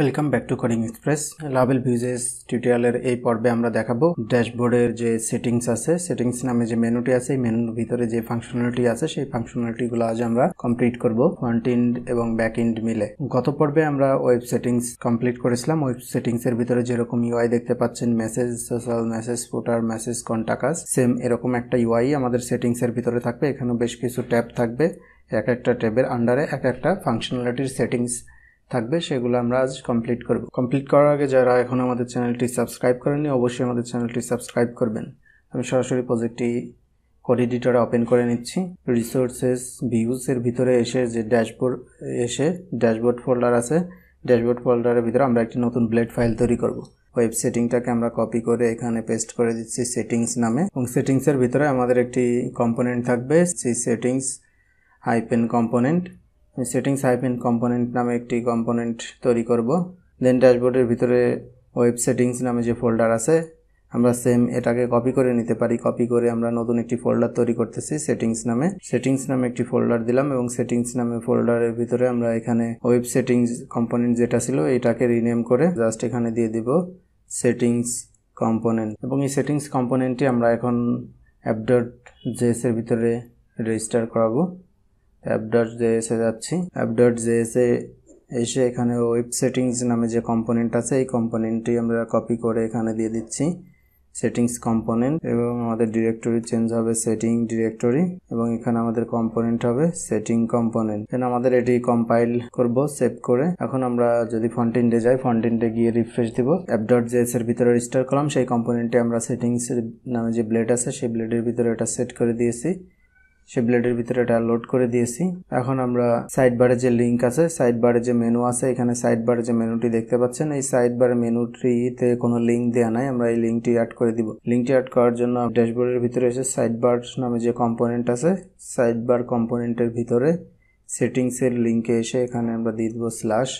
Welcome back to coding express Laravel Vue JS টিউটোরিয়ালের এই পর্বে আমরা দেখাবো ড্যাশবোর্ডের যে সেটিংস আছে সেটিংস নামে যে মেনুটি আছে এই মেনুর ভিতরে যে ফাংশনালিটি আছে সেই ফাংশনালিটিগুলো আজ আমরা কমপ্লিট করবো ফ্রন্ট এন্ড এবং ব্যাক ইন্ড মিলে গত পর্বে আমরা ওয়েব সেটিংস কমপ্লিট করেছিলাম ওয়েব সেটিংস এর ভিতরে যেরকম ইউআই দেখতে পাচ্ছেন message social message footer message contacts same এরকম একটা ইউআই আমাদের সেটিংস এর ভিতরে থাকবে এখানেও বেশ কিছু ট্যাব থাকবে এক একটা ট্যাবের আন্ডারে এক একটা ফাংশনালিটির সেটিংস থাকবে সেগুলো আমরা আজ কমপ্লিট করব কমপ্লিট করার আগে যারা এখন আমাদের চ্যানেলটি সাবস্ক্রাইব করেনি অবশ্যই আমাদের চ্যানেলটি সাবস্ক্রাইব করবেন আমি সরাসরি প্রজেক্টটি কোড এডিটরে ওপেন করে নিচ্ছি রিসোর্সেস ভিউসের ভিতরে এসে যে ড্যাশবোর্ড এসে ড্যাশবোর্ড ফোল্ডার আছে ড্যাশবোর্ড ফোল্ডারের ভিতরে আমরা একটি নতুন ব্লেড ফাইল তৈরি করব ওয়েব সেটিংটাকে আমরা কপি করে এখানে পেস্ট করে দিচ্ছি সেটিংস নামে এবং সেটিংসের ভিতরে আমাদের একটি কম্পোনেন্ট থাকবে সেই settings hyphen component settings hyphen component নামে একটি কম্পোনেন্ট তৈরি করব দেন ড্যাশবোর্ডের ভিতরে ওয়েব সেটিংস নামে যে ফোল্ডার আছে আমরা সেম এটাকে কপি করে নিতে পারি কপি করে আমরা নতুন একটি ফোল্ডার তৈরি করতেছি সেটিংস নামে সেটিংস নামে একটি ফোল্ডার দিলাম এবং সেটিংস নামে ফোল্ডারের ভিতরে আমরা এখানে ওয়েব সেটিংস কম্পোনেন্ট যেটা ছিল এটাকে রিনেম করে জাস্ট এখানে দিয়ে দিব সেটিংস কম্পোনেন্ট এবং এই সেটিংস কম্পোনেন্টটি আমরা এখন অ্যাপডট জেসের ভিতরে রেজিস্টার করাবো অ্যাপ জে এসে যাচ্ছি অ্যাপ জে এসে এসে এখানে ওয়েব সেটিংস নামে যে কম্পোনেন্ট আছে এই কম্পোনেন্টটি আমরা কপি করে এখানে দিয়ে দিচ্ছি সেটিংস কম্পোনেন্ট এবং আমাদের ডিরেক্টরি চেঞ্জ হবে সেটিং ডিরেক্টরি এবং এখানে আমাদের কম্পোনেন্ট হবে সেটিং কম্পোনেন্ট এখানে আমাদের এটি কম্পাইল করব সেভ করে এখন আমরা যদি ফন্টিনটে যাই ফন্টিনটে গিয়ে রিফ্রেশ দিব অ্যাপ ডট জেস এর ভিতরে রেজিস্টার করলাম সেই কম্পোনেন্টে আমরা সেটিংস নামে যে ব্লেড আছে সেই ব্লেডের ভিতরে এটা সেট করে দিয়েছি সে ব্লেডের ভিতরে এটা লোড করে দিয়েছি এখন আমরা সাইড বারে যে লিঙ্ক আছে সাইড বারে যে মেনু আছে এখানে সাইড বারে যে মেনুটি দেখতে পাচ্ছেন এই সাইড বারে মেনুটিতে কোনো লিঙ্ক দেওয়া নাই আমরা এই লিঙ্কটি অ্যাড করে দিব লিঙ্কটি অ্যাড করার জন্য ড্যাশবোর্ডের ভিতরে এসে সাইড বার নামে যে কম্পোনেন্ট আছে সাইড বার কম্পোনেন্টের ভিতরে সেটিংসের লিঙ্কে এসে এখানে আমরা দিয়ে দেবো স্ল্যাশ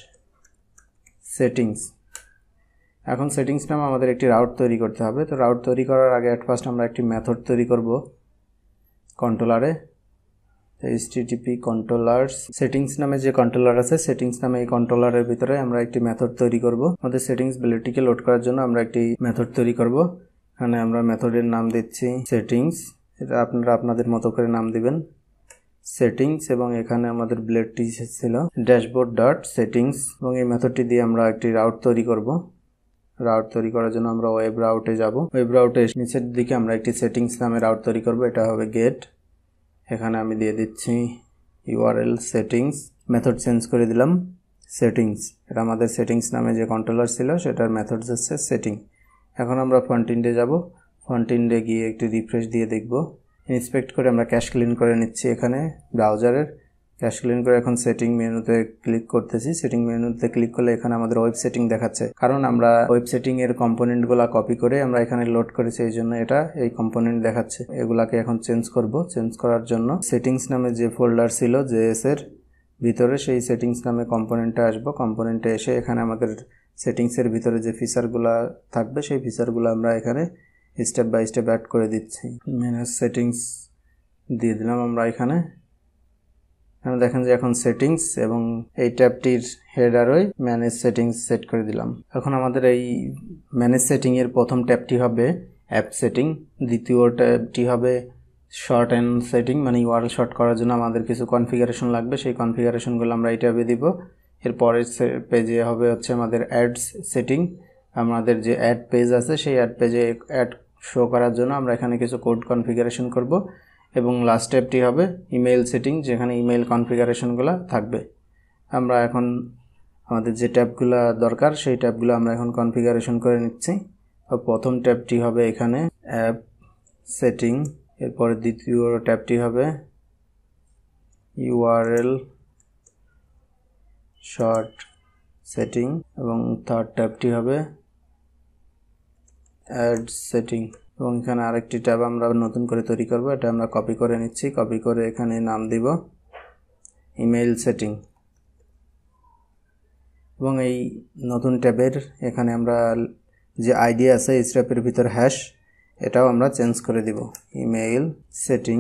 সেটিংস এখন সেটিংস নামে আমাদের একটি রাউট তৈরি করতে হবে তো রাউট তৈরি করার আগে অ্যাট ফার্স্ট আমরা একটি মেথড তৈরি করব কন্ট্রোলারে এইচটিটিপি কন্ট্রোলার্স সেটিংস নামে যে কন্ট্রোলার আছে সেটিংস নামে এই কন্ট্রোলারের ভিতরে আমরা একটি মেথড তৈরি করব আমাদের সেটিংস বুলেটটিকে লোড করার জন্য আমরা একটি মেথড তৈরি করব এখানে আমরা মেথডের নাম দিচ্ছি সেটিংস এটা আপনারা আপনাদের মতো করে নাম দিবেন সেটিংস এবং এখানে আমাদের ব্লেডটি ছিল ড্যাশবোর্ড ডট সেটিংস এবং এই মেথডটি দিয়ে আমরা একটি রাউট তৈরি করব রাউট তৈরি করার জন্য আমরা ওয়েব রাউটে যাব ওয়েব রাউটে নিচের দিকে আমরা একটি সেটিংস নামে রাউট তৈরি করব এটা হবে গেট এখানে আমি দিয়ে দিচ্ছি ইউআরএল সেটিংস মেথড চেঞ্জ করে দিলাম সেটিংস এটা আমাদের সেটিংস নামে যে কন্ট্রোলার ছিল সেটার মেথডস হচ্ছে সেটিং এখন আমরা ফন্টিনডে যাব ফন্টিনডে গিয়ে একটু রিফ্রেশ দিয়ে দেখব ইন্সপেক্ট করে আমরা ক্যাশ ক্লিন করে নিচ্ছি এখানে ব্রাউজারের ক্যাশ ক্লিন করে এখন সেটিং মেনুতে ক্লিক করতেছি সেটিং মেনুতে ক্লিক করলে এখানে আমাদের ওয়েব সেটিং দেখাচ্ছে কারণ আমরা ওয়েব সেটিং এর গুলা কপি করে আমরা এখানে লোড করেছি এই জন্য এটা এই কম্পোনেন্ট দেখাচ্ছে এগুলাকে এখন চেঞ্জ করব চেঞ্জ করার জন্য সেটিংস নামে যে ফোল্ডার ছিল এস এর ভিতরে সেই সেটিংস নামে কম্পোনেন্টে আসবো কম্পোনেন্টে এসে এখানে আমাদের সেটিংসের ভিতরে যে ফিচারগুলো থাকবে সেই ফিচারগুলো আমরা এখানে স্টেপ বাই স্টেপ অ্যাড করে দিচ্ছি সেটিংস দিয়ে দিলাম আমরা এখানে এখানে দেখেন যে এখন সেটিংস এবং এই ট্যাবটির হেডারই ম্যানেজ সেটিংস সেট করে দিলাম এখন আমাদের এই ম্যানেজ সেটিংয়ের প্রথম ট্যাবটি হবে অ্যাপ সেটিং দ্বিতীয় ট্যাবটি হবে শর্ট অ্যান্ড সেটিং মানে ইউআরএল শর্ট করার জন্য আমাদের কিছু কনফিগারেশন লাগবে সেই কনফিগারেশনগুলো আমরা এই ট্যাবে দিব এরপরের পেজে হবে হচ্ছে আমাদের অ্যাডস সেটিং আমাদের যে অ্যাড পেজ আছে সেই অ্যাড পেজে অ্যাড শো করার জন্য আমরা এখানে কিছু কোড কনফিগারেশন করব এবং লাস্ট স্টেপটি হবে ইমেল সেটিং যেখানে ইমেল কনফিগারেশনগুলো থাকবে আমরা এখন আমাদের যে ট্যাবগুলো দরকার সেই ট্যাবগুলো আমরা এখন কনফিগারেশন করে নিচ্ছি প্রথম ট্যাবটি হবে এখানে অ্যাপ সেটিং এরপর দ্বিতীয় ট্যাবটি হবে ইউআরএল শর্ট সেটিং এবং থার্ড ট্যাবটি হবে অ্যাড সেটিং এবং এখানে আরেকটি ট্যাব আমরা নতুন করে তৈরি করব এটা আমরা কপি করে নিচ্ছি কপি করে এখানে নাম দিব ইমেইল সেটিং এবং এই নতুন ট্যাবের এখানে আমরা যে আইডি আছে এই স্ট্যাপের ভিতর হ্যাশ এটাও আমরা চেঞ্জ করে দিব ইমেইল সেটিং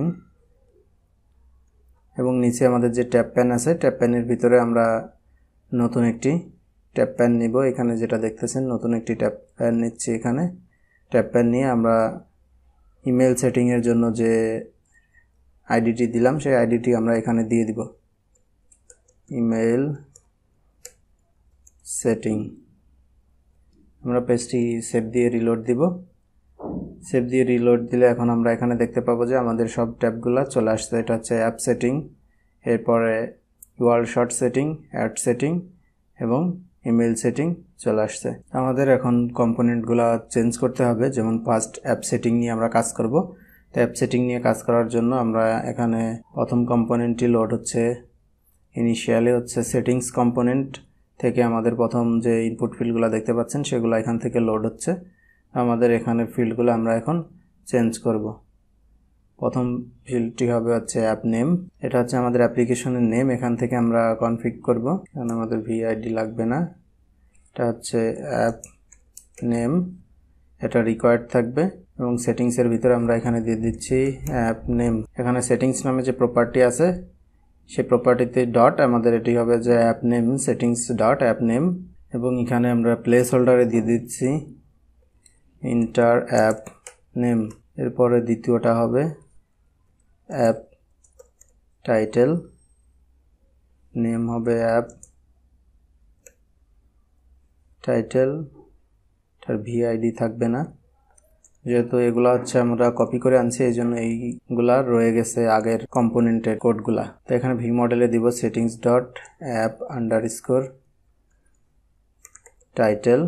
এবং নিচে আমাদের যে ট্যাপ প্যান আছে ট্যাপ প্যানের ভিতরে আমরা নতুন একটি ট্যাপ প্যান নিব এখানে যেটা দেখতেছেন নতুন একটি ট্যাপ প্যান নিচ্ছি এখানে ট্যাপ প্যান নিয়ে আমরা ইমেল সেটিংয়ের জন্য যে আইডিটি দিলাম সেই আইডিটি আমরা এখানে দিয়ে দিব ইমেল সেটিং আমরা পেজটি সেভ দিয়ে রিলোড দিব সেভ দিয়ে রিলোড দিলে এখন আমরা এখানে দেখতে পাবো যে আমাদের সব ট্যাবগুলো চলে আসছে এটা হচ্ছে অ্যাপ সেটিং এরপরে URL short setting ad setting এবং ইমেল সেটিং চলে আসছে আমাদের এখন কম্পোনেন্টগুলো চেঞ্জ করতে হবে যেমন ফার্স্ট অ্যাপ সেটিং নিয়ে আমরা কাজ করব তো অ্যাপ সেটিং নিয়ে কাজ করার জন্য আমরা এখানে প্রথম কম্পোনেন্টটি লোড হচ্ছে ইনিশিয়ালি হচ্ছে সেটিংস কম্পোনেন্ট থেকে আমাদের প্রথম যে ইনপুট ফিল্ডগুলো দেখতে পাচ্ছেন সেগুলো এখান থেকে লোড হচ্ছে আমাদের এখানে ফিল্ডগুলো আমরা এখন চেঞ্জ করবো প্রথম ফিল্ডটি হবে হচ্ছে অ্যাপ নেম এটা হচ্ছে আমাদের অ্যাপ্লিকেশনের নেম এখান থেকে আমরা কনফিগ করব কারণ আমাদের ভিআইডি লাগবে না এটা হচ্ছে অ্যাপ নেম এটা রিকোয়ার্ড থাকবে এবং সেটিংসের ভিতরে আমরা এখানে দিয়ে দিচ্ছি অ্যাপ নেম এখানে সেটিংস নামে যে প্রপার্টি আছে সে প্রপার্টিতে ডট আমাদের এটি হবে যে app name settings dot app name এবং এখানে আমরা প্লেস হোল্ডারে দিয়ে দিচ্ছি ইন্টার অ্যাপ নেম এরপরে দ্বিতীয়টা হবে অ্যাপ টাইটেল নেম হবে অ্যাপ টাইটেল তার ভিআইডি থাকবে না যেহেতু এগুলো হচ্ছে আমরা কপি করে আনছি এই জন্য এইগুলা রয়ে গেছে আগের কম্পোনেন্টের কোডগুলা তো এখানে ভি মডেলে দিব settings dot app underscore title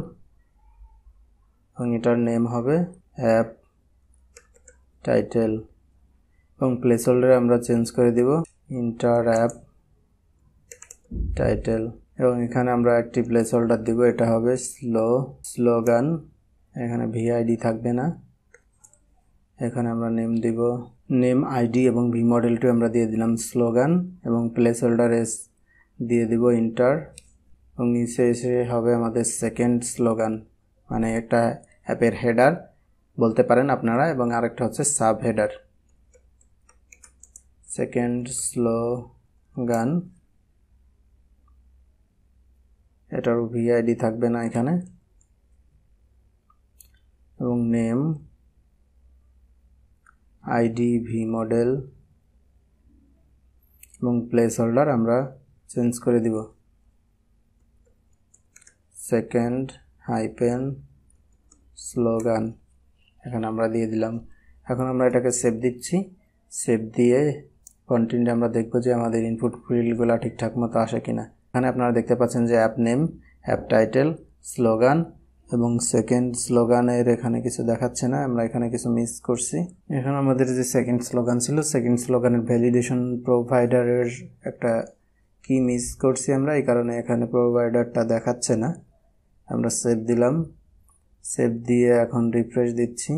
এবং এটার নেম হবে অ্যাপ টাইটেল এবং প্লেস হোল্ডারে আমরা চেঞ্জ করে দেব ইন্টার অ্যাপ টাইটেল এবং এখানে আমরা একটি প্লেস হোল্ডার দিব এটা হবে স্লো স্লোগান এখানে ভিআইডি থাকবে না এখানে আমরা নেম দিব নেম আইডি এবং ভি মডেলটি আমরা দিয়ে দিলাম স্লোগান এবং প্লেস হোল্ডার এস দিয়ে দিব ইন্টার এবং নিচে এসে হবে আমাদের সেকেন্ড স্লোগান মানে একটা অ্যাপের হেডার বলতে পারেন আপনারা এবং আরেকটা হচ্ছে সাব হেডার সেকেন্ড স্লো গান এটার ভিআইডি থাকবে না এখানে এবং নেম আইডি ভি মডেল এবং প্লেস হোল্ডার আমরা চেঞ্জ করে দিব সেকেন্ড হাইপেন স্লোগান এখানে আমরা দিয়ে দিলাম এখন আমরা এটাকে সেভ দিচ্ছি সেভ দিয়ে কন্টিনিউ আমরা দেখব যে আমাদের ইনপুট ফিল্ডগুলো ঠিকঠাক মতো আসে কি না এখানে আপনারা দেখতে পাচ্ছেন যে app name app title slogan এবং সেকেন্ড স্লোগানের এখানে কিছু দেখাচ্ছে না আমরা এখানে কিছু মিস করছি এখানে আমাদের যে সেকেন্ড স্লোগান ছিল সেকেন্ড স্লোগানের ভ্যালিডেশন প্রোভাইডারের একটা কি মিস করছি আমরা এই কারণে এখানে প্রোভাইডারটা দেখাচ্ছে না আমরা সেভ দিলাম সেভ দিয়ে এখন রিফ্রেশ দিচ্ছি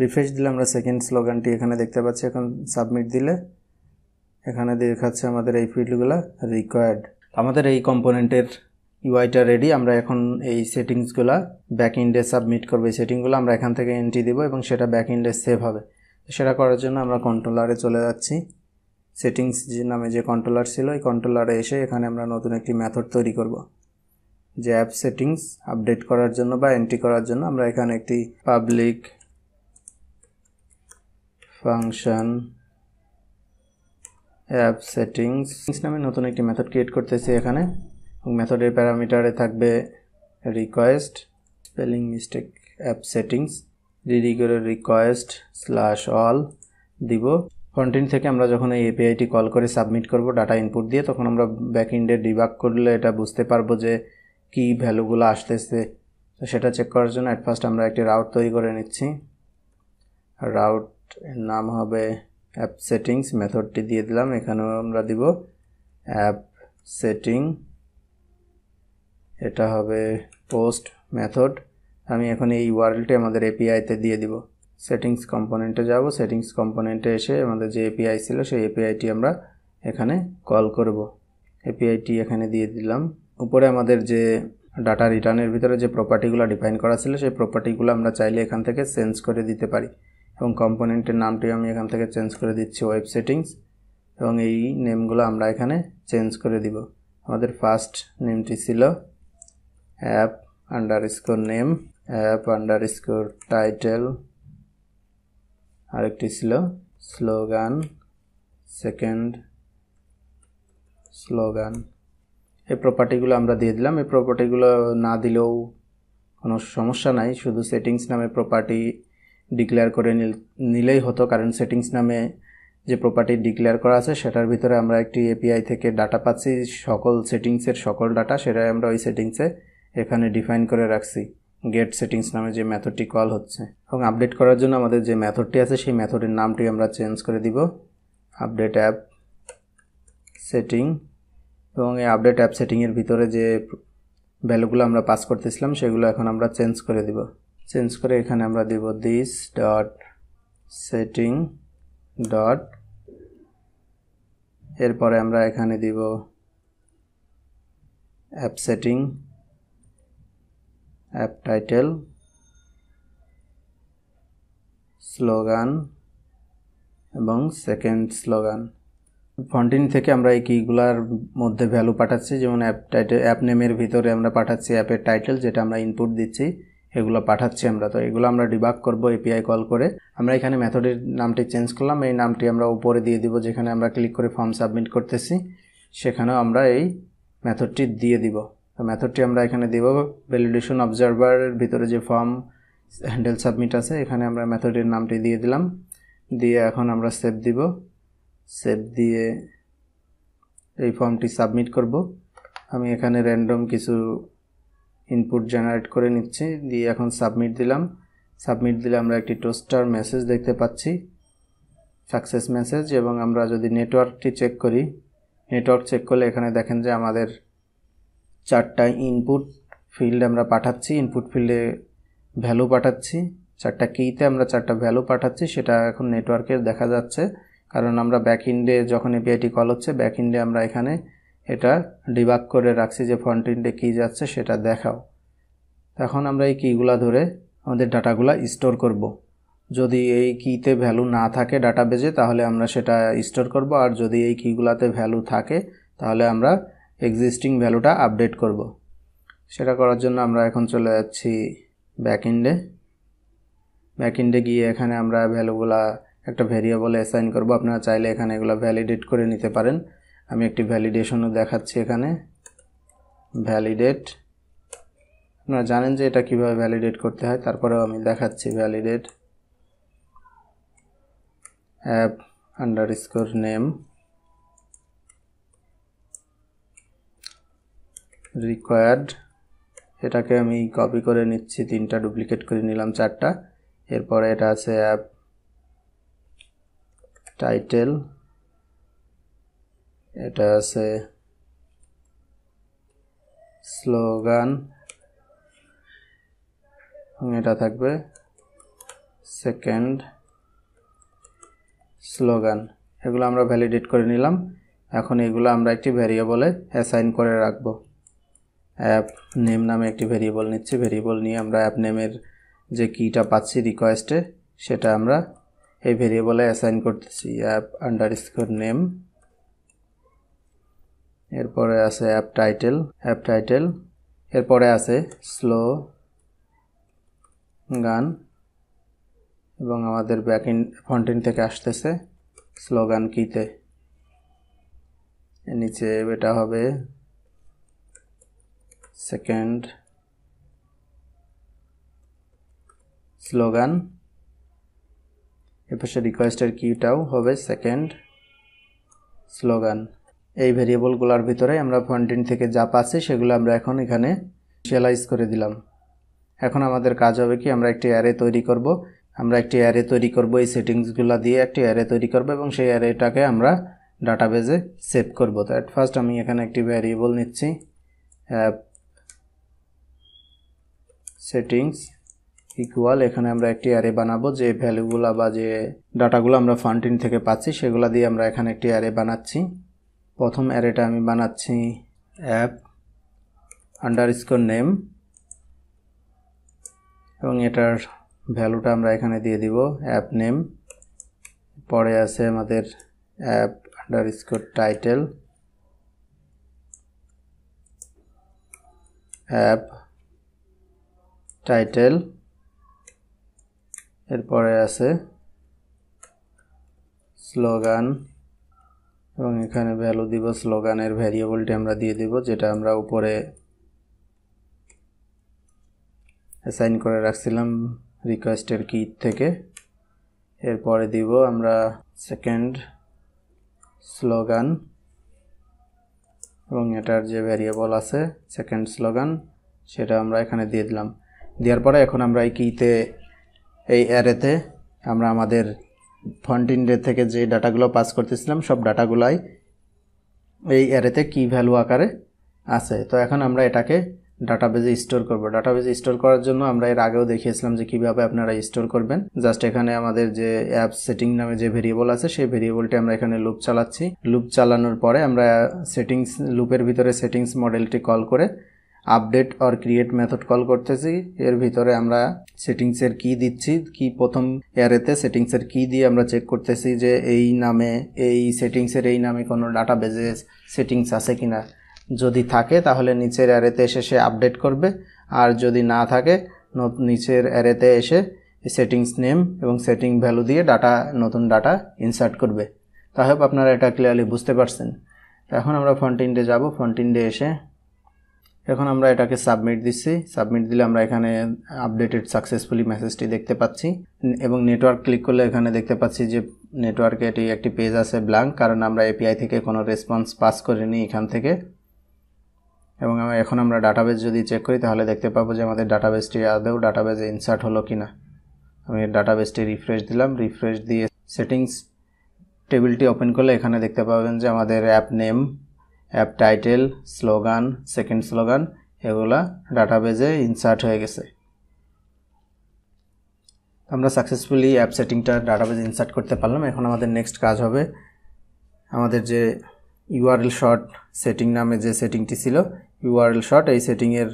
রিফ্রেশ দিলে আমরা সেকেন্ড স্লোগানটি এখানে দেখতে পাচ্ছি এখন সাবমিট দিলে এখানে দেখাচ্ছে আমাদের এই ফিল্ডগুলো রিকোয়ার্ড আমাদের এই কম্পোনেন্টের ইউআইটা রেডি আমরা এখন এই সেটিংসগুলো ব্যাক ইন্ডে সাবমিট করবো এই সেটিংগুলো আমরা এখান থেকে এন্ট্রি দেবো এবং সেটা ব্যাক ইন্ডে সেভ হবে সেটা করার জন্য আমরা কন্ট্রোলারে চলে যাচ্ছি সেটিংস যে নামে যে কন্ট্রোলার ছিল এই কন্ট্রোলারে এসে এখানে আমরা নতুন একটি মেথড তৈরি করব যে অ্যাপ সেটিংস আপডেট করার জন্য বা এন্ট্রি করার জন্য আমরা এখানে একটি পাবলিক ফাংশন অ্যাপ সেটিংস নামে নতুন একটি মেথড ক্রিয়েট করতেছি এখানে মেথডের প্যারামিটারে থাকবে request spelling mistake app settings রিডি করে রিকোয়েস্ট স্ল্যাশ অল দিব কন্টেন্ট থেকে আমরা যখন এই এপিআইটি কল করে সাবমিট করব ডাটা ইনপুট দিয়ে তখন আমরা ব্যাকএন্ডে ডিবাক করলে এটা বুঝতে পারবো যে কি ভ্যালুগুলো আসতেছে তো সেটা চেক করার জন্য অ্যাট ফার্স্ট আমরা একটি রাউট তৈরি করে নিচ্ছি রাউট এর নাম হবে অ্যাপ সেটিংস মেথডটি দিয়ে দিলাম এখানেও আমরা দিব অ্যাপ সেটিং এটা হবে পোস্ট মেথড আমি এখন এই ওয়ার্ল্ডটি আমাদের এপিআইতে দিয়ে দিব সেটিংস কম্পোনেন্টে যাব সেটিংস কম্পোনেন্টে এসে আমাদের যে এপিআই ছিল সেই এপিআইটি আমরা এখানে কল করব এপিআইটি এখানে দিয়ে দিলাম উপরে আমাদের যে ডাটা রিটার্নের ভিতরে যে প্রপার্টিগুলো ডিফাইন করা ছিল সেই প্রপার্টিগুলো আমরা চাইলে এখান থেকে চেঞ্জ করে দিতে পারি এবং কম্পোনেন্টের নামটি আমি এখান থেকে চেঞ্জ করে দিচ্ছি ওয়েব সেটিংস এবং এই নেমগুলো আমরা এখানে চেঞ্জ করে দিব আমাদের ফার্স্ট নেমটি ছিল app underscore name app underscore title আরেকটি ছিল স্লোগান সেকেন্ড স্লোগান এই প্রপার্টিগুলো আমরা দিয়ে দিলাম এই প্রপার্টিগুলো না দিলেও কোনো সমস্যা নাই শুধু সেটিংস নামে প্রপার্টি ডিক্লেয়ার করে নিলেই হতো কারণ সেটিংস নামে যে প্রপার্টি ডিক্লেয়ার করা আছে সেটার ভিতরে আমরা একটি এপিআই থেকে ডাটা পাচ্ছি সকল সেটিংসের সকল ডাটা সেটাই আমরা ওই সেটিংসে এখানে ডিফাইন করে রাখছি গেট সেটিংস নামে যে মেথডটি কল হচ্ছে এবং আপডেট করার জন্য আমাদের যে মেথডটি আছে সেই মেথডের নামটি আমরা চেঞ্জ করে দিব আপডেট অ্যাপ সেটিং এবং এই আপডেট অ্যাপ সেটিংয়ের ভিতরে যে ভ্যালুগুলো আমরা পাস করতেছিলাম সেগুলো এখন আমরা চেঞ্জ করে দিব চেঞ্জ করে এখানে আমরা দেব দিস ডট সেটিং ডট এরপরে আমরা এখানে দিব app setting app title slogan এবং সেকেন্ড স্লোগান ফন্টিন থেকে আমরা এই কিগুলার মধ্যে ভ্যালু পাঠাচ্ছি যেমন অ্যাপ টাইটেল অ্যাপ নেমের ভিতরে আমরা পাঠাচ্ছি অ্যাপের টাইটেল যেটা আমরা ইনপুট দিচ্ছি এগুলো পাঠাচ্ছি আমরা তো এগুলো আমরা ডিবাক করব এপিআই কল করে আমরা এখানে মেথডের নামটি চেঞ্জ করলাম এই নামটি আমরা উপরে দিয়ে দিব যেখানে আমরা ক্লিক করে ফর্ম সাবমিট করতেছি সেখানেও আমরা এই মেথডটি দিয়ে দিব তো মেথডটি আমরা এখানে দিব ভ্যালিডেশন অবজারভারের ভিতরে যে ফর্ম হ্যান্ডেল সাবমিট আছে এখানে আমরা মেথডের নামটি দিয়ে দিলাম দিয়ে এখন আমরা সেভ দিব সেভ দিয়ে এই ফর্মটি সাবমিট করব আমি এখানে র্যান্ডম কিছু ইনপুট জেনারেট করে নিচ্ছি দিয়ে এখন সাবমিট দিলাম সাবমিট দিলে আমরা একটি টোস্টার মেসেজ দেখতে পাচ্ছি সাকসেস মেসেজ এবং আমরা যদি নেটওয়ার্কটি চেক করি নেটওয়ার্ক চেক করলে এখানে দেখেন যে আমাদের চারটা ইনপুট ফিল্ড আমরা পাঠাচ্ছি ইনপুট ফিল্ডে ভ্যালু পাঠাচ্ছি চারটা কিতে আমরা চারটা ভ্যালু পাঠাচ্ছি সেটা এখন নেটওয়ার্কের দেখা যাচ্ছে কারণ আমরা ব্যাক ইন্ডে যখন এপিআইটি কল হচ্ছে ব্যাক ইন্ডে আমরা এখানে এটা ডিবাক করে রাখছি যে ফন্টিনটে কী যাচ্ছে সেটা দেখাও এখন আমরা এই কীগুলা ধরে আমাদের ডাটাগুলা স্টোর করব। যদি এই কীতে ভ্যালু না থাকে ডাটাবেজে তাহলে আমরা সেটা স্টোর করব আর যদি এই কীগুলাতে ভ্যালু থাকে তাহলে আমরা এক্সিস্টিং ভ্যালুটা আপডেট করব। সেটা করার জন্য আমরা এখন চলে যাচ্ছি ব্যাক ইন্ডে গিয়ে এখানে আমরা ভ্যালুগুলা একটা ভেরিয়েবলে অ্যাসাইন করব আপনারা চাইলে এখানে এগুলো ভ্যালিডেট করে নিতে পারেন আমি একটি ভ্যালিডেশনও দেখাচ্ছি এখানে ভ্যালিডেট আপনারা জানেন যে এটা কিভাবে ভ্যালিডেট করতে হয় তারপরেও আমি দেখাচ্ছি validate app underscore name required এটাকে আমি কপি করে নিচ্ছি তিনটা ডুপ্লিকেট করে নিলাম চারটা এরপরে এটা আছে অ্যাপ টাইটেল এটা আছে স্লোগান এটা থাকবে সেকেন্ড স্লোগান এগুলো আমরা ভ্যালিডেট করে নিলাম এখন এগুলো আমরা একটি ভ্যারিয়েবলে অ্যাসাইন করে রাখব অ্যাপ নেম নামে একটি ভ্যারিয়েবল নিচ্ছি ভ্যারিয়েবল নিয়ে আমরা অ্যাপ নেমের যে কিটা পাচ্ছি রিকোয়েস্টে সেটা আমরা এই ভ্যারিয়েবলে অ্যাসাইন করতেছি অ্যাপ আন্ডার স্কোর নেম এরপরে আছে অ্যাপ টাইটেল অ্যাপ টাইটেল এরপরে আছে স্লো গান এবং আমাদের ব্যাক ইন ফন্টিন থেকে আসতেছে স্লোগান কিতে নিচে এটা হবে সেকেন্ড স্লোগান এপাশে রিকোয়েস্টের কিটাও হবে সেকেন্ড স্লোগান এই ভেরিয়েবলগুলোর ভিতরে আমরা ফন্টিন থেকে যা পাচ্ছি সেগুলো আমরা এখন এখানে সিয়ালাইজ করে দিলাম এখন আমাদের কাজ হবে কি আমরা একটি অ্যারে তৈরি করব আমরা একটি অ্যারে তৈরি করব এই সেটিংসগুলো দিয়ে একটি অ্যারে তৈরি করব এবং সেই অ্যারেটাকে আমরা ডাটাবেজে সেভ করব তো অ্যাট ফার্স্ট আমি এখানে একটি ভ্যারিয়েবল নিচ্ছি অ্যাপ সেটিংস ইকুয়াল এখানে আমরা একটি অ্যারে বানাবো যে ভ্যালুগুলো বা যে ডাটাগুলো আমরা ফান্টিন থেকে পাচ্ছি সেগুলো দিয়ে আমরা এখানে একটি অ্যারে বানাচ্ছি প্রথম অ্যারেটা আমি বানাচ্ছি অ্যাপ আন্ডারস্কোর নেম এবং এটার ভ্যালুটা আমরা এখানে দিয়ে দিব অ্যাপ নেম পরে আছে আমাদের app underscore title app title এরপরে আছে স্লোগান এবং এখানে ভ্যালু দিব স্লোগানের ভ্যারিয়েবলটি আমরা দিয়ে দিব যেটা আমরা উপরে অ্যাসাইন করে রাখছিলাম রিকোয়েস্টের কি থেকে এরপরে দিব আমরা সেকেন্ড স্লোগান এবং এটার যে ভ্যারিয়েবল আছে সেকেন্ড স্লোগান সেটা আমরা এখানে দিয়ে দিলাম দেওয়ার পরে এখন আমরা এই কিতে এই অ্যারেতে আমরা আমাদের ফন্ট ইন্ডে থেকে যে ডাটাগুলো পাস করতেছিলাম সব ডাটাগুলাই এই অ্যারেতে কি ভ্যালু আকারে আছে তো এখন আমরা এটাকে ডাটাবেজে স্টোর করব ডাটাবেজে স্টোর করার জন্য আমরা এর আগেও দেখিয়েছিলাম যে কীভাবে আপনারা স্টোর করবেন জাস্ট এখানে আমাদের যে অ্যাপ সেটিং নামে যে ভেরিয়েবল আছে সেই ভেরিয়েবলটি আমরা এখানে লুপ চালাচ্ছি লুপ চালানোর পরে আমরা সেটিংস লুপের ভিতরে সেটিংস মডেলটি কল করে update or create method call করতেছি এর ভিতরে আমরা সেটিংসের কি দিচ্ছি কি প্রথম ইয়ারেতে সেটিংসের কি দিয়ে আমরা চেক করতেছি যে এই নামে এই সেটিংসের এই নামে কোনো ডাটা বেজেস সেটিংস আছে কি না যদি থাকে তাহলে নিচের অ্যারেতে এসে সে আপডেট করবে আর যদি না থাকে নিচের অ্যারেতে এসে সেটিংস নেম এবং সেটিং ভ্যালু দিয়ে ডাটা নতুন ডাটা ইনসার্ট করবে তাই হোক আপনারা এটা ক্লিয়ারলি বুঝতে পারছেন এখন আমরা ফন্টিনডে যাব ফন্টিনডে এসে এখন আমরা এটাকে সাবমিট দিচ্ছি সাবমিট দিলে আমরা এখানে আপডেটেড সাকসেসফুলি মেসেজটি দেখতে পাচ্ছি এবং নেটওয়ার্ক ক্লিক করলে এখানে দেখতে পাচ্ছি যে নেটওয়ার্কে এটি একটি পেজ আছে ব্ল্যাঙ্ক কারণ আমরা এপিআই থেকে কোনো রেসপন্স পাস করিনি এখান থেকে এবং এখন আমরা ডাটাবেস যদি চেক করি তাহলে দেখতে পাবো যে আমাদের ডাটাবেসটি আদৌ ডাটাবেজে ইনসার্ট হলো কি না আমি ডাটাবেসটি রিফ্রেশ দিলাম রিফ্রেশ দিয়ে সেটিংস টেবিলটি ওপেন করলে এখানে দেখতে পাবেন যে আমাদের app name app title slogan second slogan এগুলা ডাটাবেজে ইনসার্ট হয়ে গেছে আমরা সাকসেসফুলি অ্যাপ সেটিংটা ডাটাবেজ ইনসার্ট করতে পারলাম এখন আমাদের নেক্সট কাজ হবে আমাদের যে ইউআরএল শর্ট সেটিং নামে যে সেটিংটি ছিল ইউআরএল শর্ট এই সেটিংয়ের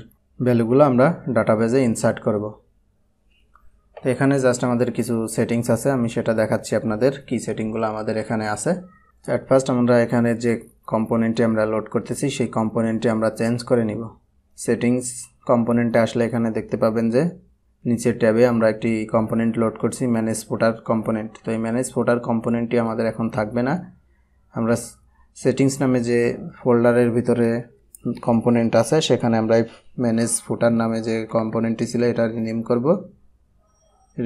ভ্যালুগুলো আমরা ডাটাবেজে ইনসার্ট করব তো এখানে জাস্ট আমাদের কিছু সেটিংস আছে আমি সেটা দেখাচ্ছি আপনাদের কি সেটিংগুলো আমাদের এখানে আছে অ্যাট ফার্স্ট আমরা এখানে যে কম্পোনেন্টে আমরা লোড করতেছি সেই কম্পোনেন্টে আমরা চেঞ্জ করে নিব সেটিংস কম্পোনেন্টে আসলে এখানে দেখতে পাবেন যে নিচের ট্যাবে আমরা একটি কম্পোনেন্ট লোড করছি ম্যানেজ ফোটার কম্পোনেন্ট তো এই ম্যানেজ ফোটার কম্পোনেন্টটি আমাদের এখন থাকবে না আমরা সেটিংস নামে যে ফোল্ডারের ভিতরে কম্পোনেন্ট আছে সেখানে আমরা এই ম্যানেজ ফোটার নামে যে কম্পোনেন্টটি ছিল এটা রিনেম করব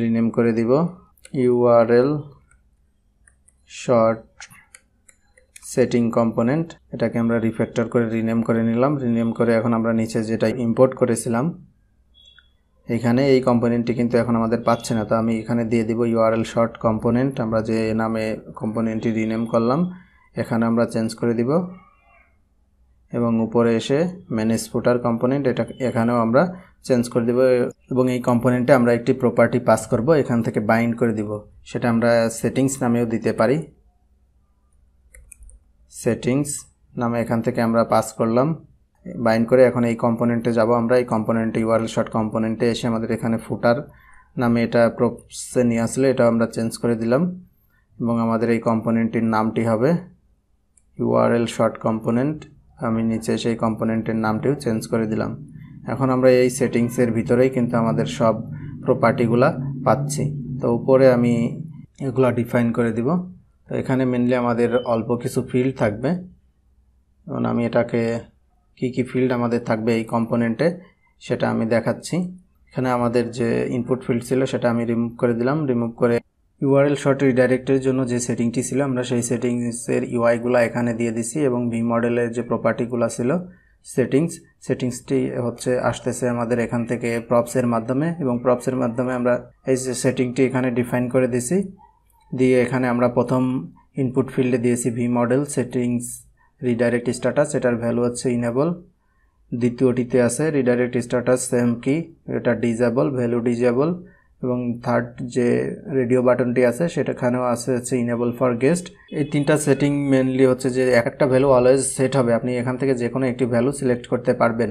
রিনেম করে দিব ইউআরএল শর্ট সেটিং কম্পোনেন্ট এটাকে আমরা রিফ্যাক্টর করে রিনেম করে নিলাম রিনেম করে এখন আমরা নিচে যেটা ইম্পোর্ট করেছিলাম এখানে এই কম্পোনেন্টটি কিন্তু এখন আমাদের পাচ্ছে না তো আমি এখানে দিয়ে দিব ইউআরএল শর্ট কম্পোনেন্ট আমরা যে নামে কম্পোনেন্টটি রিনেম করলাম এখানে আমরা চেঞ্জ করে দিব এবং উপরে এসে ম্যানেজ ফুটার কম্পোনেন্ট এটা এখানেও আমরা চেঞ্জ করে দেব এবং এই কম্পোনেন্টে আমরা একটি প্রপার্টি পাস করব এখান থেকে বাইন্ড করে দিব সেটা আমরা সেটিংস নামেও দিতে পারি সেটিংস নামে এখান থেকে আমরা পাস করলাম বাইন করে এখন এই কম্পোনেন্টে যাব আমরা এই কম্পোনেন্টে ইউআরএল শর্ট কম্পোনেন্টে এসে আমাদের এখানে ফুটার নামে এটা প্রপসে নিয়ে আসলে এটা আমরা চেঞ্জ করে দিলাম এবং আমাদের এই কম্পোনেন্টটির নামটি হবে ইউআরএল শর্ট কম্পোনেন্ট আমি নিচে সেই কম্পোনেন্টের নামটিও চেঞ্জ করে দিলাম এখন আমরা এই সেটিংসের ভিতরেই কিন্তু আমাদের সব প্রপার্টিগুলা পাচ্ছি তো উপরে আমি এগুলো ডিফাইন করে দিব তো এখানে মেনলি আমাদের অল্প কিছু ফিল্ড থাকবে যেমন আমি এটাকে কি কি ফিল্ড আমাদের থাকবে এই কম্পোনেন্টে সেটা আমি দেখাচ্ছি এখানে আমাদের যে ইনপুট ফিল্ড ছিল সেটা আমি রিমুভ করে দিলাম রিমুভ করে ইউআরএল শর্ট রিডাইরেক্টের জন্য যে সেটিংটি ছিল আমরা সেই সেটিংসের ইউআইগুলো এখানে দিয়ে দিছি এবং ভি মডেলের যে প্রপার্টিগুলো ছিল সেটিংস সেটিংসটি হচ্ছে আসতেছে আমাদের এখান থেকে প্রপসের মাধ্যমে এবং প্রপসের মাধ্যমে আমরা এই যে সেটিংটি এখানে ডিফাইন করে দিছি দিয়ে এখানে আমরা প্রথম ইনপুট ফিল্ডে দিয়েছি V model settings redirect status এটার ভ্যালু হচ্ছে ইনেবল দ্বিতীয়টিতে আছে রিডাইরেক্ট স্ট্যাটাস সেম কি এটা ডিজেবল ভ্যালু ডিজেবল এবং থার্ড যে রেডিও বাটনটি আছে সেটাখানেও আছে হচ্ছে ইনেবল ফর গেস্ট এই তিনটা সেটিং মেনলি হচ্ছে যে একটা ভ্যালু অলওয়েজ সেট হবে আপনি এখান থেকে যে কোনো একটি ভ্যালু সিলেক্ট করতে পারবেন